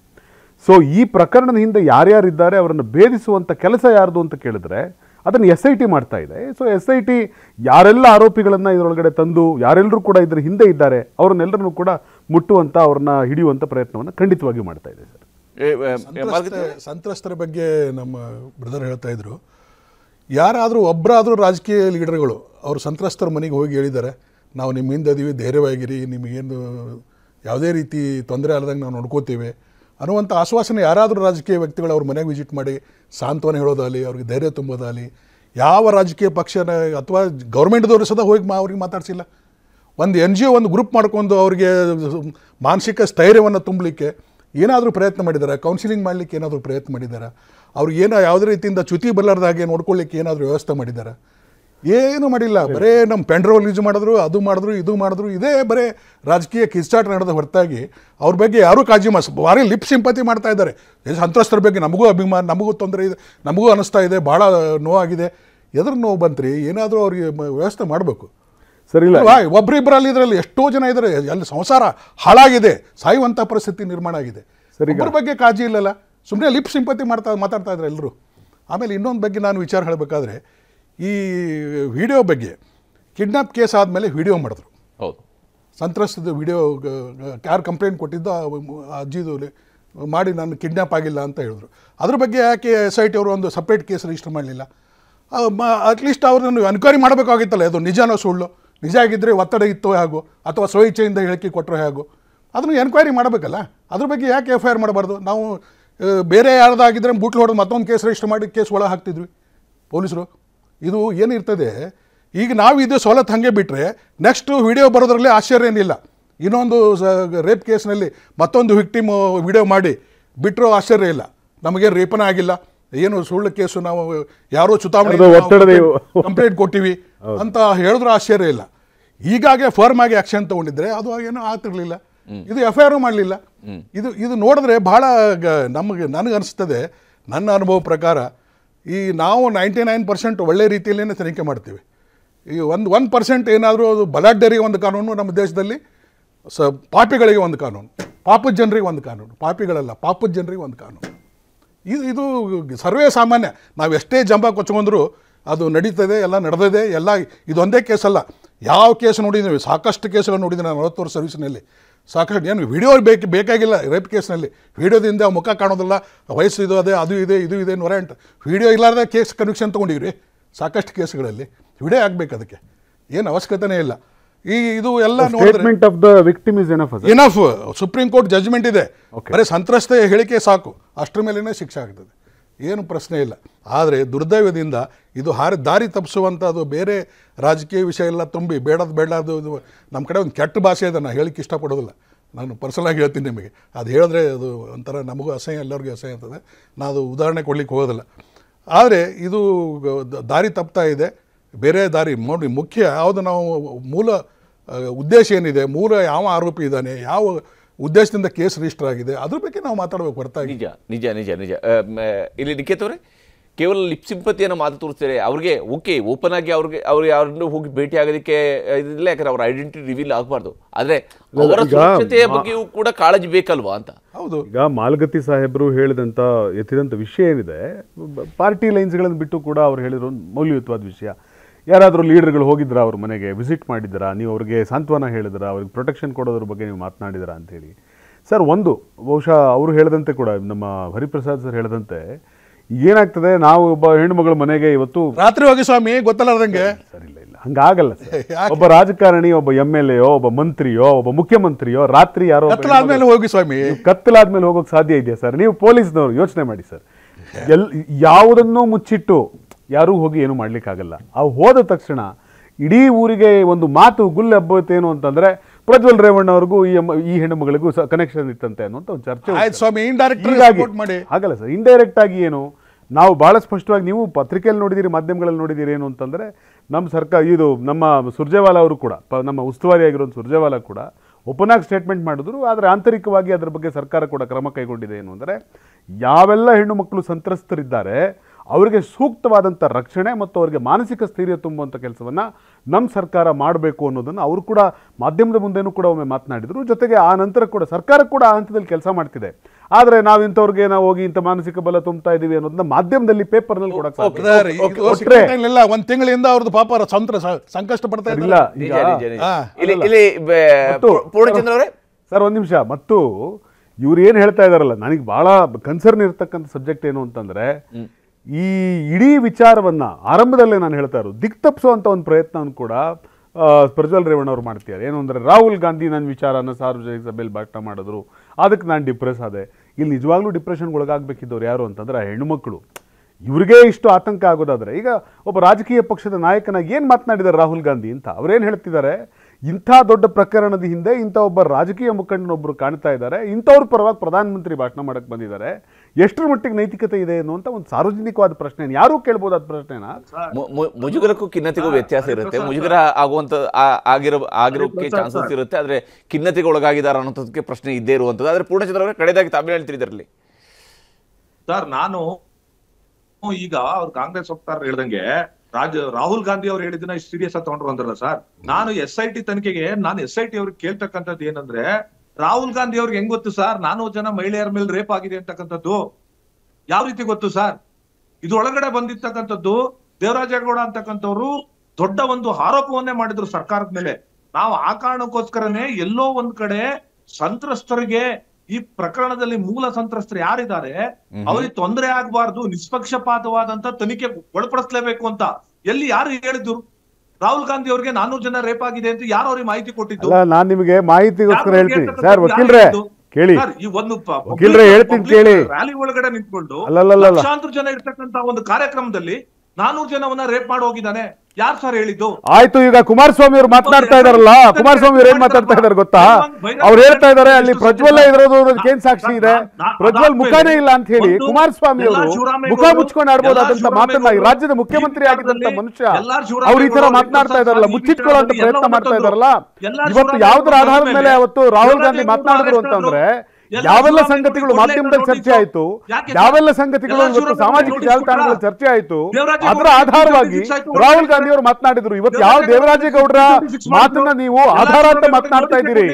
ಸೊ ಈ ಪ್ರಕರಣದ ಹಿಂದೆ ಯಾರ್ಯಾರಿದ್ದಾರೆ ಅವರನ್ನು ಭೇದಿಸುವಂಥ ಕೆಲಸ ಯಾರ್ದು ಅಂತ ಕೇಳಿದ್ರೆ ಅದನ್ನು ಎಸ್ ಐ ಟಿ ಮಾಡ್ತಾ ಇದೆ ಸೊ ಎಸ್ ಐ ಟಿ ಯಾರೆಲ್ಲ ಆರೋಪಿಗಳನ್ನು ಇದರೊಳಗಡೆ ತಂದು ಯಾರೆಲ್ಲರೂ ಕೂಡ ಇದರ ಹಿಂದೆ ಇದ್ದಾರೆ ಅವ್ರನ್ನೆಲ್ಲರನ್ನೂ ಕೂಡ ಮುಟ್ಟುವಂಥ ಅವ್ರನ್ನ ಹಿಡಿಯುವಂಥ ಪ್ರಯತ್ನವನ್ನು ಖಂಡಿತವಾಗಿ ಮಾಡ್ತಾ ಇದೆ ಸರ್ ಸಂತ್ರಸ್ತರ ಬಗ್ಗೆ ನಮ್ಮ ಬ್ರದರ್ ಹೇಳ್ತಾ ಇದ್ರು ಯಾರಾದರೂ ಒಬ್ಬರಾದರೂ ರಾಜಕೀಯ ಲೀಡರ್ಗಳು ಅವರು ಸಂತ್ರಸ್ತರ ಮನೆಗೆ ಹೋಗಿ ಹೇಳಿದ್ದಾರೆ ನಾವು ನಿಮ್ಮ ಹಿಂದೆ ಅದೀವಿ ಧೈರ್ಯವಾಗಿರಿ ನಿಮಗೇನು ಯಾವುದೇ ರೀತಿ ತೊಂದರೆ ಆಗದಂಗೆ ನಾವು ನೋಡ್ಕೋತೀವಿ ಅನ್ನುವಂಥ ಆಶ್ವಾಸನೆ ಯಾರಾದರೂ ರಾಜಕೀಯ ವ್ಯಕ್ತಿಗಳು ಅವ್ರ ಮನೆಗೆ ವಿಸಿಟ್ ಮಾಡಿ ಸಾಂತ್ವನ ಹೇಳೋದಾಗಲಿ ಅವ್ರಿಗೆ ಧೈರ್ಯ ತುಂಬೋದಾಗಲಿ ಯಾವ ರಾಜಕೀಯ ಪಕ್ಷನ ಅಥವಾ ಗೌರ್ಮೆಂಟ್ದವರು ಸದಾ ಹೋಗಿ ಮಾ ಅವ್ರಿಗೆ ಮಾತಾಡ್ಸಿಲ್ಲ ಒಂದು ಎನ್ ಜಿ ಒ ಒಂದು ಗ್ರೂಪ್ ಮಾಡ್ಕೊಂಡು ಅವರಿಗೆ ಮಾನಸಿಕ ಸ್ಥೈರ್ಯವನ್ನು ತುಂಬಲಿಕ್ಕೆ ಏನಾದರೂ ಪ್ರಯತ್ನ ಮಾಡಿದ್ದಾರೆ ಕೌನ್ಸಿಲಿಂಗ್ ಮಾಡಲಿಕ್ಕೆ ಏನಾದರೂ ಪ್ರಯತ್ನ ಮಾಡಿದ್ದಾರೆ ಅವ್ರಿಗೆ ಏನೋ ಯಾವುದೇ ರೀತಿಯಿಂದ ಚ್ಯುತಿ ಹಾಗೆ ನೋಡ್ಕೊಳ್ಳಿಕ್ಕೆ ಏನಾದರೂ ವ್ಯವಸ್ಥೆ ಮಾಡಿದ್ದಾರೆ ಏನು ಮಾಡಿಲ್ಲ ಬರೇ ನಮ್ಮ ಪೆಂಡ್ರೋಲ್ ಯೂಸ್ ಮಾಡಿದ್ರು ಅದು ಮಾಡಿದ್ರು ಇದು ಮಾಡಿದ್ರು ಇದೇ ಬರೇ ರಾಜಕೀಯ ಕಿಚ್ಚಾಟ ನಡೆದ ಹೊರತಾಗಿ ಅವ್ರ ಬಗ್ಗೆ ಯಾರೂ ಕಾಜಿ ಮಾಸ್ ಭಾರಿ ಲಿಪ್ ಸಿಂಪತಿ ಮಾಡ್ತಾ ಇದ್ದಾರೆ ಸಂತ್ರಸ್ತರ ಬಗ್ಗೆ ನಮಗೂ ಅಭಿಮಾನ ನಮಗೂ ತೊಂದರೆ ಇದೆ ನಮಗೂ ಅನಿಸ್ತಾ ಇದೆ ಭಾಳ ನೋವಾಗಿದೆ ಎದುರು ನೋವು ಬಂತ್ರಿ ಏನಾದರೂ ಅವ್ರಿಗೆ ವ್ಯವಸ್ಥೆ ಮಾಡಬೇಕು ಸರಿ ಇಲ್ಲ ಒಬ್ಬರಿಬ್ಬರಲ್ಲಿ ಇದರಲ್ಲಿ ಎಷ್ಟೋ ಜನ ಇದ್ದಾರೆ ಅಲ್ಲಿ ಸಂಸಾರ ಹಾಳಾಗಿದೆ ಸಾಯುವಂಥ ಪರಿಸ್ಥಿತಿ ನಿರ್ಮಾಣ ಆಗಿದೆ ಸರಿ ಬಗ್ಗೆ ಕಾಳಜಿ ಇಲ್ಲಲ್ಲ ಸುಮ್ಮನೆ ಲಿಪ್ ಸಿಂಪತಿ ಮಾಡ್ತಾ ಮಾತಾಡ್ತಾ ಇದ್ದಾರೆ ಎಲ್ಲರೂ ಆಮೇಲೆ ಇನ್ನೊಂದು ಬಗ್ಗೆ ನಾನು ವಿಚಾರ ಹೇಳಬೇಕಾದ್ರೆ ಈ ವಿಡಿಯೋ ಬಗ್ಗೆ ಕಿಡ್ನಾಪ್ ಕೇಸ್ ಆದಮೇಲೆ ವಿಡಿಯೋ ಮಾಡಿದ್ರು ಹೌದು ಸಂತ್ರಸ್ತದ ವಿಡಿಯೋ ಯಾರು ಕಂಪ್ಲೇಂಟ್ ಕೊಟ್ಟಿದ್ದು ಅಜ್ಜಿದು ಮಾಡಿ ನಾನು ಕಿಡ್ನಾಪ್ ಆಗಿಲ್ಲ ಅಂತ ಹೇಳಿದ್ರು ಅದ್ರ ಬಗ್ಗೆ ಯಾಕೆ ಎಸ್ ಐ ಟಿ ಅವರು ಒಂದು ಸಪ್ರೇಟ್ ಕೇಸ್ ರಿಜಿಸ್ಟರ್ ಮಾಡಲಿಲ್ಲ ಅಟ್ಲೀಸ್ಟ್ ನಾನು ಎನ್ಕ್ವೈರಿ ಮಾಡಬೇಕಾಗಿತ್ತಲ್ಲ ಅದು ನಿಜಾನೋ ಸುಳ್ಳು ನಿಜ ಆಗಿದ್ದರೆ ಒತ್ತಡ ಇತ್ತೋ ಹೇಗೋ ಅಥವಾ ಸ್ವಇಚ್ಛೆಯಿಂದ ಹೇಳಿಕೆ ಕೊಟ್ಟರೋ ಹೇಗೋ ಅದನ್ನು ಎನ್ಕ್ವೈರಿ ಮಾಡಬೇಕಲ್ಲ ಅದ್ರ ಬಗ್ಗೆ ಯಾಕೆ ಎಫ್ ಐ ಆರ್ ಮಾಡಬಾರ್ದು ನಾವು ಬೇರೆ ಯಾರ್ದಾಗಿದ್ದರೆ ಬೂಟ್ಲು ಹೊಡೆದು ಮತ್ತೊಂದು ಕೇಸ್ ರಿಜಿಸ್ಟರ್ ಮಾಡಿ ಕೇಸ್ ಒಳಗೆ ಹಾಕ್ತಿದ್ವಿ ಪೊಲೀಸರು ಇದು ಏನಿರ್ತದೆ ಈಗ ನಾವು ಇದು ಸವಲತ್ತು ಹಾಗೆ ಬಿಟ್ಟರೆ ನೆಕ್ಸ್ಟು ವಿಡಿಯೋ ಬರೋದ್ರಲ್ಲಿ ಆಶ್ಚರ್ಯ ಏನಿಲ್ಲ ಇನ್ನೊಂದು ರೇಪ್ ಕೇಸ್ನಲ್ಲಿ ಮತ್ತೊಂದು ವಿಕ್ಟಿಮ್ ವಿಡಿಯೋ ಮಾಡಿ ಬಿಟ್ಟರೂ ಆಶ್ಚರ್ಯ ಇಲ್ಲ ನಮಗೆ ರೇಪನೇ ಆಗಿಲ್ಲ ಏನು ಸುಳ್ಳು ಕೇಸು ನಾವು ಯಾರೋ ಚುತಾವಣೆ ಕಂಪ್ಲೇಂಟ್ ಕೊಟ್ಟಿವಿ ಅಂತ ಹೇಳಿದ್ರೂ ಆಶ್ಚರ್ಯ ಇಲ್ಲ ಈಗಾಗೆ ಫರ್ಮ್ ಆಗಿ ಆ್ಯಕ್ಷನ್ ತೊಗೊಂಡಿದ್ರೆ ಅದು ಏನೂ ಆಗ್ತಿರಲಿಲ್ಲ ಇದು ಎಫ್ ಐ ಆರು ಮಾಡಲಿಲ್ಲ ಇದು ಇದು ನೋಡಿದ್ರೆ ಭಾಳ ನಮಗೆ ಅನಿಸ್ತದೆ ನನ್ನ ಅನುಭವ ಪ್ರಕಾರ ಈ ನಾವು ನೈಂಟಿ ನೈನ್ ಪರ್ಸೆಂಟ್ ಒಳ್ಳೆ ರೀತಿಯಲ್ಲೇ ತನಿಖೆ ಮಾಡ್ತೀವಿ ಈ ಒಂದು ಒನ್ ಪರ್ಸೆಂಟ್ ಏನಾದರೂ ಅದು ಬಲಾಢ್ಯರಿಗೆ ಒಂದು ಕಾನೂನು ನಮ್ಮ ದೇಶದಲ್ಲಿ ಸ ಪಾಪಿಗಳಿಗೆ ಒಂದು ಕಾನೂನು ಪಾಪದ ಜನರಿಗೆ ಒಂದು ಕಾನೂನು ಪಾಪಿಗಳಲ್ಲ ಪಾಪದ ಜನರಿಗೆ ಒಂದು ಕಾನೂನು ಇದು ಇದು ಸರ್ವೇ ಸಾಮಾನ್ಯ ನಾವು ಎಷ್ಟೇ ಜಂಬ ಕೊಚ್ಕೊಂಡ್ರು ಅದು ನಡೀತದೆ ಎಲ್ಲ ನಡೆದಿದೆ ಎಲ್ಲ ಇದೊಂದೇ ಕೇಸಲ್ಲ ಯಾವ ಕೇಸ್ ನೋಡಿದ್ದೀವಿ ಸಾಕಷ್ಟು ಕೇಸ್ಗಳು ನೋಡಿದ್ದೀನಿ ನಾನು ನಲವತ್ತು ವರ್ಷ ಸರ್ವಿಸ್ನಲ್ಲಿ ಸಾಕಷ್ಟು ಏನು ವಿಡಿಯೋ ಬೇಕು ಬೇಕಾಗಿಲ್ಲ ರೇಪ್ ಕೇಸ್ನಲ್ಲಿ ವೀಡಿಯೋದಿಂದ ಮುಖ ಕಾಣೋದಿಲ್ಲ ವಯಸ್ಸು ಇದು ಅದೇ ಅದು ಇದೆ ಇದು ಇದೆ ವರೆಂಟ್ ವಿಡಿಯೋ ವೀಡಿಯೋ ಇಲ್ಲಾರ್ದೆ ಕೇಸ್ ಕನ್ವಿಕ್ಷನ್ ತೊಗೊಂಡಿವ್ರಿ ಸಾಕಷ್ಟು ಕೇಸ್ಗಳಲ್ಲಿ ವಿಡಿಯೋ ಆಗಬೇಕು ಅದಕ್ಕೆ ಏನು ಅವಶ್ಯಕತೆನೇ ಇಲ್ಲ ಈ ಇದು ಎಲ್ಲ enough of victim Supreme Court judgement ಇದೆ ಬರೀ ಸಂತ್ರಸ್ತೆ ಹೇಳಿಕೆ ಸಾಕು ಅಷ್ಟರ ಮೇಲೇ ಶಿಕ್ಷೆ ಆಗ್ತದೆ ಏನು ಪ್ರಶ್ನೆ ಇಲ್ಲ ಆದರೆ ದುರ್ದೈವದಿಂದ ಇದು ಹಾರಿ ದಾರಿ ತಪ್ಪಿಸುವಂಥ ಅದು ಬೇರೆ ರಾಜಕೀಯ ವಿಷಯ ಎಲ್ಲ ತುಂಬಿ ಬೇಡದು ಬೇಡ ನಮ್ಮ ಕಡೆ ಒಂದು ಕೆಟ್ಟ ಭಾಷೆ ಇದೆ ನಾನು ಹೇಳಿಕ್ಕೆ ಇಷ್ಟಪಡೋದಿಲ್ಲ ನಾನು ಪರ್ಸನಲಾಗಿ ಹೇಳ್ತೀನಿ ನಿಮಗೆ ಅದು ಹೇಳಿದ್ರೆ ಅದು ಒಂಥರ ನಮಗೂ ಅಸಹ್ಯ ಎಲ್ಲರಿಗೂ ಅಸಹ್ಯ ಆಗ್ತದೆ ನಾನು ಅದು ಉದಾಹರಣೆ ಕೊಡ್ಲಿಕ್ಕೆ ಹೋಗೋದಿಲ್ಲ ಆದರೆ ಇದು ದಾರಿ ತಪ್ತಾ ಇದೆ ಬೇರೆ ದಾರಿ ನೋಡಿ ಮುಖ್ಯ ಯಾವುದು ನಾವು ಮೂಲ ಉದ್ದೇಶ ಏನಿದೆ ಮೂಲ ಯಾವ ಆರೋಪಿ ಇದ್ದಾನೆ ಯಾವ ಉದ್ದೇಶದಿಂದ ಕೇಸ್ ರಿಜಿಸ್ಟರ್ ಆಗಿದೆ ಅದ್ರ ಬಗ್ಗೆ ನಾವು ಮಾತಾಡಬೇಕು ಹೊರತಾಗಿ ನಿಜ ನಿಜ ನಿಜ ನಿಜ ಇಲ್ಲಿ ನಿಖೇತ್ ಅವರೇ ಕೇವಲ ಲಿಪ್ ಸಿಂಪತಿಯನ್ನು ಮಾತು ತೋರಿಸ್ತಾರೆ ಅವ್ರಿಗೆ ಓಕೆ ಓಪನ್ ಆಗಿ ಅವ್ರಿಗೆ ಅವ್ರು ಯಾರನ್ನು ಹೋಗಿ ಭೇಟಿ ಆಗೋದಕ್ಕೆ ಇದಿಲ್ಲ ಯಾಕಂದ್ರೆ ಅವ್ರ ಐಡೆಂಟಿಟಿ ರಿವೀಲ್ ಆಗಬಾರ್ದು ಆದರೆ ಅವರ ಸುರಕ್ಷತೆಯ ಬಗ್ಗೆಯೂ ಕೂಡ ಕಾಳಜಿ ಬೇಕಲ್ವಾ ಅಂತ ಹೌದು ಈಗ ಮಾಲ್ಗತಿ ಸಾಹೇಬರು ಹೇಳಿದಂಥ ಎತ್ತಿದಂಥ ವಿಷಯ ಏನಿದೆ ಪಾರ್ಟಿ ಲೈನ್ಸ್ಗಳನ್ನು ಬಿಟ್ಟು ಕೂಡ ಅವ್ರು ಹೇಳಿದ್ರು ಒಂದು ಮೌಲ್ಯಯುತವಾದ ವಿಷಯ ಯಾರಾದರೂ ಲೀಡರ್ಗಳು ಹೋಗಿದ್ರ ಅವ್ರ ಮನೆಗೆ ವಿಸಿಟ್ ಮಾಡಿದ್ರಾ ನೀವು ಅವ್ರಿಗೆ ಸಾಂತ್ವನ ಹೇಳಿದ್ರ ಅವ್ರಿಗೆ ಪ್ರೊಟೆಕ್ಷನ್ ಕೊಡೋದ್ರ ಬಗ್ಗೆ ನೀವು ಅಂತ ಹೇಳಿ ಸರ್ ಒಂದು ಬಹುಶಃ ಅವರು ಹೇಳಿದಂತೆ ಕೂಡ ನಮ್ಮ ಹರಿಪ್ರಸಾದ್ ಸರ್ ಹೇಳಿದಂತೆ ಏನಾಗ್ತದೆ ನಾವು ಒಬ್ಬ ಹೆಣ್ಮಗಳ ಮನೆಗೆ ಇವತ್ತು ರಾತ್ರಿ ಹೋಗಿ ಸ್ವಾಮಿ ಗೊತ್ತಲ್ಲದಂಗೆ ಸರಿ ಇಲ್ಲ ಇಲ್ಲ ಹಂಗಾಗಲ್ಲ ಒಬ್ಬ ರಾಜಕಾರಣಿ ಒಬ್ಬ ಎಮ್ ಎಲ್ ಎ ಒಬ್ಬ ಮಂತ್ರಿಯೋ ಒಬ್ಬ ಮುಖ್ಯಮಂತ್ರಿಯೋ ರಾತ್ರಿ ಯಾರೋ ಕತ್ತಲಾದ್ಮೇಲೆ ಹೋಗಿ ಸ್ವಾಮಿ ಕತ್ತಲಾದ್ಮೇಲೆ ಹೋಗೋಕೆ ಸಾಧ್ಯ ಇದೆಯಾ ಸರ್ ನೀವು ಪೊಲೀಸ್ನವರು ಯೋಚನೆ ಮಾಡಿ ಸರ್ ಎಲ್ ಯಾವುದನ್ನೂ ಮುಚ್ಚಿಟ್ಟು ಯಾರೂ ಹೋಗಿ ಏನು ಮಾಡ್ಲಿಕ್ಕಾಗಲ್ಲ ಆ ಹೋದ ತಕ್ಷಣ ಇಡೀ ಊರಿಗೆ ಒಂದು ಮಾತು ಗುಲ್ಲೆಬ್ಬತ್ತೇನು ಅಂತಂದ್ರೆ ಪ್ರಜ್ವಲ್ ರೇವಣ್ಣ ಅವ್ರಿಗೂ ಈ ಹೆಣ್ಣು ಮಗಳಿಗೂ ಕನೆಕ್ಷನ್ ಇತ್ತಂತೆ ಅನ್ನುವಂಥ ಒಂದು ಚರ್ಚೆ ಹಾಗಲ್ಲ ಮಾಡಿ ಸರ್ ಇಂಡೈರೆಕ್ಟ್ ಆಗಿ ಏನು ನಾವು ಭಾಳ ಸ್ಪಷ್ಟವಾಗಿ ನೀವು ಪತ್ರಿಕೆಯಲ್ಲಿ ನೋಡಿದ್ದೀರಿ ಮಾಧ್ಯಮಗಳಲ್ಲಿ ನೋಡಿದ್ದೀರಿ ಏನು ಅಂತಂದರೆ ನಮ್ಮ ಸರ್ಕಾರ ಇದು ನಮ್ಮ ಸುರ್ಜೇವಾಲ ಅವರು ಕೂಡ ನಮ್ಮ ಉಸ್ತುವಾರಿ ಆಗಿರೋ ಸುರ್ಜೇವಾಲ ಕೂಡ ಓಪನ್ ಆಗಿ ಸ್ಟೇಟ್ಮೆಂಟ್ ಮಾಡಿದ್ರು ಆದರೆ ಆಂತರಿಕವಾಗಿ ಅದರ ಬಗ್ಗೆ ಸರ್ಕಾರ ಕೂಡ ಕ್ರಮ ಕೈಗೊಂಡಿದೆ ಏನು ಅಂದರೆ ಯಾವೆಲ್ಲ ಹೆಣ್ಣು ಮಕ್ಕಳು ಸಂತ್ರಸ್ತರಿದ್ದಾರೆ ಅವರಿಗೆ ಸೂಕ್ತವಾದಂಥ ರಕ್ಷಣೆ ಮತ್ತು ಅವರಿಗೆ ಮಾನಸಿಕ ಸ್ಥೈರ್ಯ ತುಂಬುವಂಥ ಕೆಲಸವನ್ನು ನಮ್ಮ ಸರ್ಕಾರ ಮಾಡಬೇಕು ಅನ್ನೋದನ್ನು ಅವರು ಕೂಡ ಮಾಧ್ಯಮದ ಮುಂದೆನೂ ಕೂಡ ಒಮ್ಮೆ ಮಾತನಾಡಿದರು ಜೊತೆಗೆ ಆ ನಂತರ ಕೂಡ ಸರ್ಕಾರ ಕೂಡ ಆ ಹಂತದಲ್ಲಿ ಕೆಲಸ ಮಾಡ್ತಿದೆ ಆದರೆ ನಾವು ಇಂಥವ್ರಿಗೆ ನಾವು ಹೋಗಿ ಇಂಥ ಮಾನಸಿಕ ಬಲ ತುಂಬ್ತಾ ಇದ್ದೀವಿ ಅನ್ನೋದನ್ನ ಮಾಧ್ಯಮದಲ್ಲಿ ಪೇಪರ್ನಲ್ಲಿ ಕೊಡಕ್ಕೆ ಒಂದು ತಿಂಗಳಿಂದ ಅವ್ರದ್ದು ಪಾಪ ಸಂಕಷ್ಟ ಪಡ್ತಾ ಇಲ್ಲ ಸರ್ ಒಂದ್ ನಿಮಿಷ ಮತ್ತು ಇವ್ರು ಏನು ಹೇಳ್ತಾ ಇದಾರಲ್ಲ ನನಗೆ ಬಹಳ ಕನ್ಸರ್ನ್ ಇರತಕ್ಕಂಥ ಸಬ್ಜೆಕ್ಟ್ ಏನು ಅಂತಂದ್ರೆ ಈ ಇಡೀ ವಿಚಾರವನ್ನು ಆರಂಭದಲ್ಲೇ ನಾನು ಹೇಳ್ತಾ ಇರೋದು ದಿಕ್ತಪ್ಸೋವಂಥ ಒಂದು ಪ್ರಯತ್ನವನ್ನು ಕೂಡ ಪ್ರಜ್ವಲ್ ಅವರು ಮಾಡ್ತಿದ್ದಾರೆ ಏನು ಅಂದರೆ ರಾಹುಲ್ ಗಾಂಧಿ ನನ್ನ ವಿಚಾರನ ಸಾರ್ವಜನಿಕ ಸಭೆಯಲ್ಲಿ ಭಾಷಣ ಮಾಡಿದ್ರು ಅದಕ್ಕೆ ನಾನು ಡಿಪ್ರೆಸ್ ಆದೆ ಇಲ್ಲಿ ನಿಜವಾಗ್ಲೂ ಡಿಪ್ರೆಷನ್ಗೆ ಒಳಗಾಗಬೇಕಿದ್ದವ್ರು ಯಾರು ಅಂತಂದರೆ ಆ ಹೆಣ್ಣುಮಕ್ಕಳು ಇವ್ರಿಗೆ ಇಷ್ಟು ಆತಂಕ ಆಗೋದಾದರೆ ಈಗ ಒಬ್ಬ ರಾಜಕೀಯ ಪಕ್ಷದ ನಾಯಕನಾಗಿ ಏನು ಮಾತನಾಡಿದ್ದಾರೆ ರಾಹುಲ್ ಗಾಂಧಿ ಅಂತ ಅವರೇನು ಹೇಳ್ತಿದ್ದಾರೆ ಇಂಥ ದೊಡ್ಡ ಪ್ರಕರಣದ ಹಿಂದೆ ಇಂಥ ಒಬ್ಬ ರಾಜಕೀಯ ಮುಖಂಡನೊಬ್ಬರು ಕಾಣ್ತಾ ಇದ್ದಾರೆ ಇಂಥವ್ರ ಪರವಾಗಿ ಪ್ರಧಾನಮಂತ್ರಿ ಭಾಷಣ ಮಾಡೋಕ್ಕೆ ಬಂದಿದ್ದಾರೆ ಎಷ್ಟರ ಮಟ್ಟಿಗೆ ನೈತಿಕತೆ ಇದೆ ಅನ್ನುವಂತ ಒಂದು ಸಾರ್ವಜನಿಕವಾದ ಪ್ರಶ್ನೆ ಯಾರೂ ಅದ ಪ್ರಶ್ನೆನ ಮುಜುಗರಕ್ಕೂ ಖಿನ್ನತೆಗೂ ವ್ಯತ್ಯಾಸ ಇರುತ್ತೆ ಮುಜುಗರ ಆಗುವಂತ ಆಗಿರೋ ಆಗಿರೋಕ್ಕೆ ಚಾನ್ಸಸ್ ಇರುತ್ತೆ ಆದ್ರೆ ಖಿನ್ನತೆಗೆ ಒಳಗಾಗಿದ್ದಾರೆ ಅನ್ನೋದಕ್ಕೆ ಪ್ರಶ್ನೆ ಇದ್ದೇ ಇರುವಂತದ್ದು ಆದ್ರೆ ಪೂರ್ಣಚಂದ್ರ ಅವರೇ ಕಡೆದಾಗಿ ತಮ್ಮ ಹೇಳ್ತೀರಿ ಇದರಲ್ಲಿ ಸರ್ ನಾನು ಈಗ ಅವ್ರು ಕಾಂಗ್ರೆಸ್ ಹೋಗ್ತಾರ ಹೇಳ್ದಂಗೆ ರಾಜ ರಾಹುಲ್ ಗಾಂಧಿ ಅವ್ರು ಹೇಳಿದ್ದನ್ನ ಸೀರಿಯಸ್ ಆಗಿ ತಗೊಂಡ್ರು ಅಂದ್ರಲ್ಲ ಸರ್ ನಾನು ಎಸ್ ಐ ಟಿ ತನಿಖೆಗೆ ನಾನು ಎಸ್ ಐ ಟಿ ಅವ್ರಿಗೆ ಕೇಳ್ತಕ್ಕಂಥದ್ದು ಏನಂದ್ರೆ ರಾಹುಲ್ ಗಾಂಧಿ ಅವ್ರಿಗೆ ಹೆಂಗ್ ಗೊತ್ತು ಸರ್ ನಾನು ಜನ ಮಹಿಳೆಯರ ಮೇಲೆ ರೇಪ್ ಆಗಿದೆ ಅಂತಕ್ಕಂಥದ್ದು ಯಾವ ರೀತಿ ಗೊತ್ತು ಸರ್ ಒಳಗಡೆ ಬಂದಿರ್ತಕ್ಕಂಥದ್ದು ದೇವರಾಜೇಗೌಡ ಅಂತಕ್ಕಂಥವ್ರು ದೊಡ್ಡ ಒಂದು ಆರೋಪವನ್ನೇ ಮಾಡಿದ್ರು ಸರ್ಕಾರದ ಮೇಲೆ ನಾವು ಆ ಕಾರಣಕ್ಕೋಸ್ಕರನೇ ಎಲ್ಲೋ ಒಂದ್ ಕಡೆ ಸಂತ್ರಸ್ತರಿಗೆ ಈ ಪ್ರಕರಣದಲ್ಲಿ ಮೂಲ ಸಂತ್ರಸ್ತರು ಯಾರಿದ್ದಾರೆ ಅವ್ರಿಗೆ ತೊಂದರೆ ಆಗಬಾರ್ದು ನಿಷ್ಪಕ್ಷಪಾತವಾದಂತ ತನಿಖೆ ಒಳಪಡಿಸ್ಲೇಬೇಕು ಅಂತ ಎಲ್ಲಿ ಯಾರು ಹೇಳಿದ್ರು ರಾಹುಲ್ ಗಾಂಧಿ ಅವರಿಗೆ ನಾನೂರು ಜನ ರೇಪ್ ಆಗಿದೆ ಅಂತ ಯಾರು ಅವ್ರಿಗೆ ಮಾಹಿತಿ ಕೊಟ್ಟಿದ್ದು ನಾನು ನಿಮಗೆ ಮಾಹಿತಿಗೋಸ್ಕರ ಹೇಳ್ತೀನಿ ಸರ್ ವಕೀಲ್ರೆ ಕೇಳಿ ಈ ಒಂದು ಹೇಳ್ತೀನಿ ರ್ಯಾಲಿ ಒಳಗಡೆ ನಿಂತ್ಕೊಂಡು ಲಕ್ಷಾಂತರ ಜನ ಇರ್ತಕ್ಕಂತ ಒಂದು ಕಾರ್ಯಕ್ರಮದಲ್ಲಿ ನಾನೂರು ಜನವನ್ನ ರೇಪ್ ಮಾಡಿ ಹೋಗಿದ್ದಾನೆ ಯಾರು ಸರ್ ಹೇಳಿದ್ದು ಆಯ್ತು ಈಗ ಕುಮಾರಸ್ವಾಮಿ ಅವರು ಮಾತನಾಡ್ತಾ ಇದಾರಲ್ಲ ಕುಮಾರಸ್ವಾಮಿ ಅವ್ರು ಏನ್ ಮಾತಾಡ್ತಾ ಇದಾರೆ ಗೊತ್ತಾ ಅವ್ರು ಹೇಳ್ತಾ ಇದಾರೆ ಅಲ್ಲಿ ಪ್ರಜ್ವಲ್ ಇರೋದು ಏನ್ ಸಾಕ್ಷಿ ಇದೆ ಪ್ರಜ್ವಲ್ ಮುಖನೇ ಇಲ್ಲ ಅಂತ ಹೇಳಿ ಕುಮಾರಸ್ವಾಮಿ ಅವರು ಮುಖ ಮುಚ್ಕೊಂಡು ಆಡ್ಬೋದಾದಂತ ಮಾತನ್ನ ರಾಜ್ಯದ ಮುಖ್ಯಮಂತ್ರಿ ಆಗಿದ್ದಂತ ಮನುಷ್ಯ ಅವ್ರು ಈ ತರ ಮಾತನಾಡ್ತಾ ಇದಾರಲ್ಲ ಮುಚ್ಚಿಟ್ಕೊಳ್ಳೋ ಪ್ರಯತ್ನ ಮಾಡ್ತಾ ಇದಾರಲ್ಲ ಇವತ್ತು ಯಾವ್ದ್ರ ಆಧಾರದ ಮೇಲೆ ಅವತ್ತು ರಾಹುಲ್ ಗಾಂಧಿ ಮಾತನಾಡಿದ್ರು ಅಂತಂದ್ರೆ ಯಾವೆಲ್ಲ ಸಂಗತಿಗಳು ಮಾಧ್ಯಮದಲ್ಲಿ ಚರ್ಚೆ ಆಯಿತು ಯಾವೆಲ್ಲ ಸಂಗತಿಗಳು ಇವತ್ತು ಸಾಮಾಜಿಕ ಜಾಲತಾಣಗಳಲ್ಲಿ ಚರ್ಚೆ ಆಯಿತು ಅದರ ಆಧಾರವಾಗಿ ರಾಹುಲ್ ಗಾಂಧಿ ಅವರು ಮಾತನಾಡಿದ್ರು ಇವತ್ತು ಯಾವ ದೇವರಾಜೇಗೌಡರ ಮಾತನ್ನ ನೀವು ಆಧಾರ ಅಂತ ಮಾತನಾಡ್ತಾ ಇದ್ದೀರಿ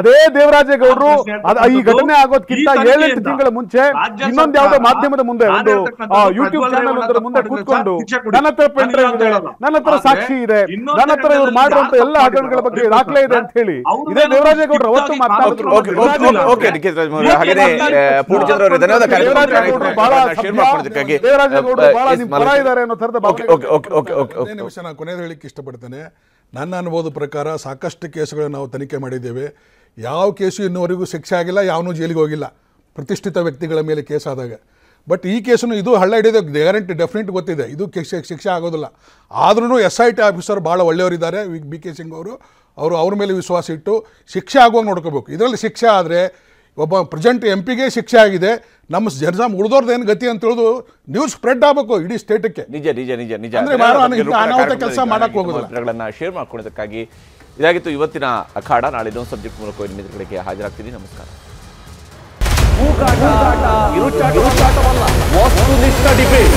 ಅದೇ ದೇವರಾಜೇಗೌಡರು ಈ ಘಟನೆ ಆಗೋದಕ್ಕಿಂತ ಏಳೆಂಟು ತಿಂಗಳ ಮುಂಚೆ ಇನ್ನೊಂದ್ ಯಾವ್ದೋ ಮಾಧ್ಯಮದ ಮುಂದೆ ಒಂದು ಯೂಟ್ಯೂಬ್ ಚಾನಲ್ ಒಂದರ ಮುಂದೆ ಕೂತ್ಕೊಂಡು ನನ್ನ ಹತ್ರ ಪೆಂಡ್ರೈವ್ ಇದೆ ನನ್ನ ಹತ್ರ ಸಾಕ್ಷಿ ಇದೆ ನನ್ನ ಹತ್ರ ಇವ್ರು ಮಾಡುವಂತ ಎಲ್ಲ ಹಗರಣಗಳ ಬಗ್ಗೆ ದಾಖಲೆ ಇದೆ ಅಂತ ಹೇಳಿ ಇದೇ ದೇವರಾಜೇಗೌಡರು ಅವತ್ತು ಮಾತನಾಡಿದ್ರು ಹಾಗೆ ಪೂರ್ಣಚಂದ್ರ ಅವರೇ ನಾನು ಕೊನೆಯದು ಇಷ್ಟಪಡ್ತೇನೆ ನನ್ನ ಅನುಭವದ ಪ್ರಕಾರ ಸಾಕಷ್ಟು ಕೇಸುಗಳನ್ನು ನಾವು ತನಿಖೆ ಮಾಡಿದ್ದೇವೆ ಯಾವ ಕೇಸು ಇನ್ನುವರೆಗೂ ಶಿಕ್ಷೆ ಆಗಿಲ್ಲ ಯಾವನು ಜೈಲಿಗೆ ಹೋಗಿಲ್ಲ ಪ್ರತಿಷ್ಠಿತ ವ್ಯಕ್ತಿಗಳ ಮೇಲೆ ಕೇಸ್ ಆದಾಗ ಬಟ್ ಈ ಕೇಸನ್ನು ಇದು ಹಳ್ಳ ಹಿಡಿದ ಗ್ಯಾರಂಟಿ ಡೆಫಿನೆಟ್ ಗೊತ್ತಿದೆ ಇದು ಶಿಕ್ಷೆ ಆಗೋದಿಲ್ಲ ಆದ್ರೂ ಎಸ್ ಐ ಟಿ ಆಫೀಸರ್ ಭಾಳ ಒಳ್ಳೆಯವರಿದ್ದಾರೆ ಬಿ ಕೆ ಸಿಂಗ್ ಅವರು ಅವರು ಅವ್ರ ಮೇಲೆ ವಿಶ್ವಾಸ ಇಟ್ಟು ಶಿಕ್ಷೆ ಆಗುವಂಗೆ ನೋಡ್ಕೋಬೇಕು ಇದರಲ್ಲಿ ಶಿಕ್ಷೆ ಆದರೆ ಒಬ್ಬ ಪ್ರೆಸೆಂಟ್ ಎಂ ಪಿಗೆ ಶಿಕ್ಷೆ ಆಗಿದೆ ನಮ್ಮ ಜನಸಾಮ್ ಉಳಿದೋರ್ದು ಏನು ಗತಿ ಅಂತ ತಿಳಿದು ನ್ಯೂಸ್ ಸ್ಪ್ರೆಡ್ ಆಗಬೇಕು ಇಡೀ ಸ್ಟೇಟಕ್ಕೆ ನಿಜ ನಿಜ ನಿಜ ನಿಜ ಕೆಲಸ ಮಾಡಕ್ಕೆ ಹೋಗೋದು ಶೇರ್ ಮಾಡ್ಕೊಳ್ಳೋದಕ್ಕಾಗಿ ಇದಾಗಿತ್ತು ಇವತ್ತಿನ ಅಖಾಡ ನಾಳೆ ಇನ್ನೊಂದು ಸಬ್ಜೆಕ್ಟ್ ಮೂಲಕ ನಿಮಿಷಗಳಿಗೆ ಹಾಜರಾಗ್ತೀನಿ ನಮಸ್ಕಾರ ಡಿಬೇಟ್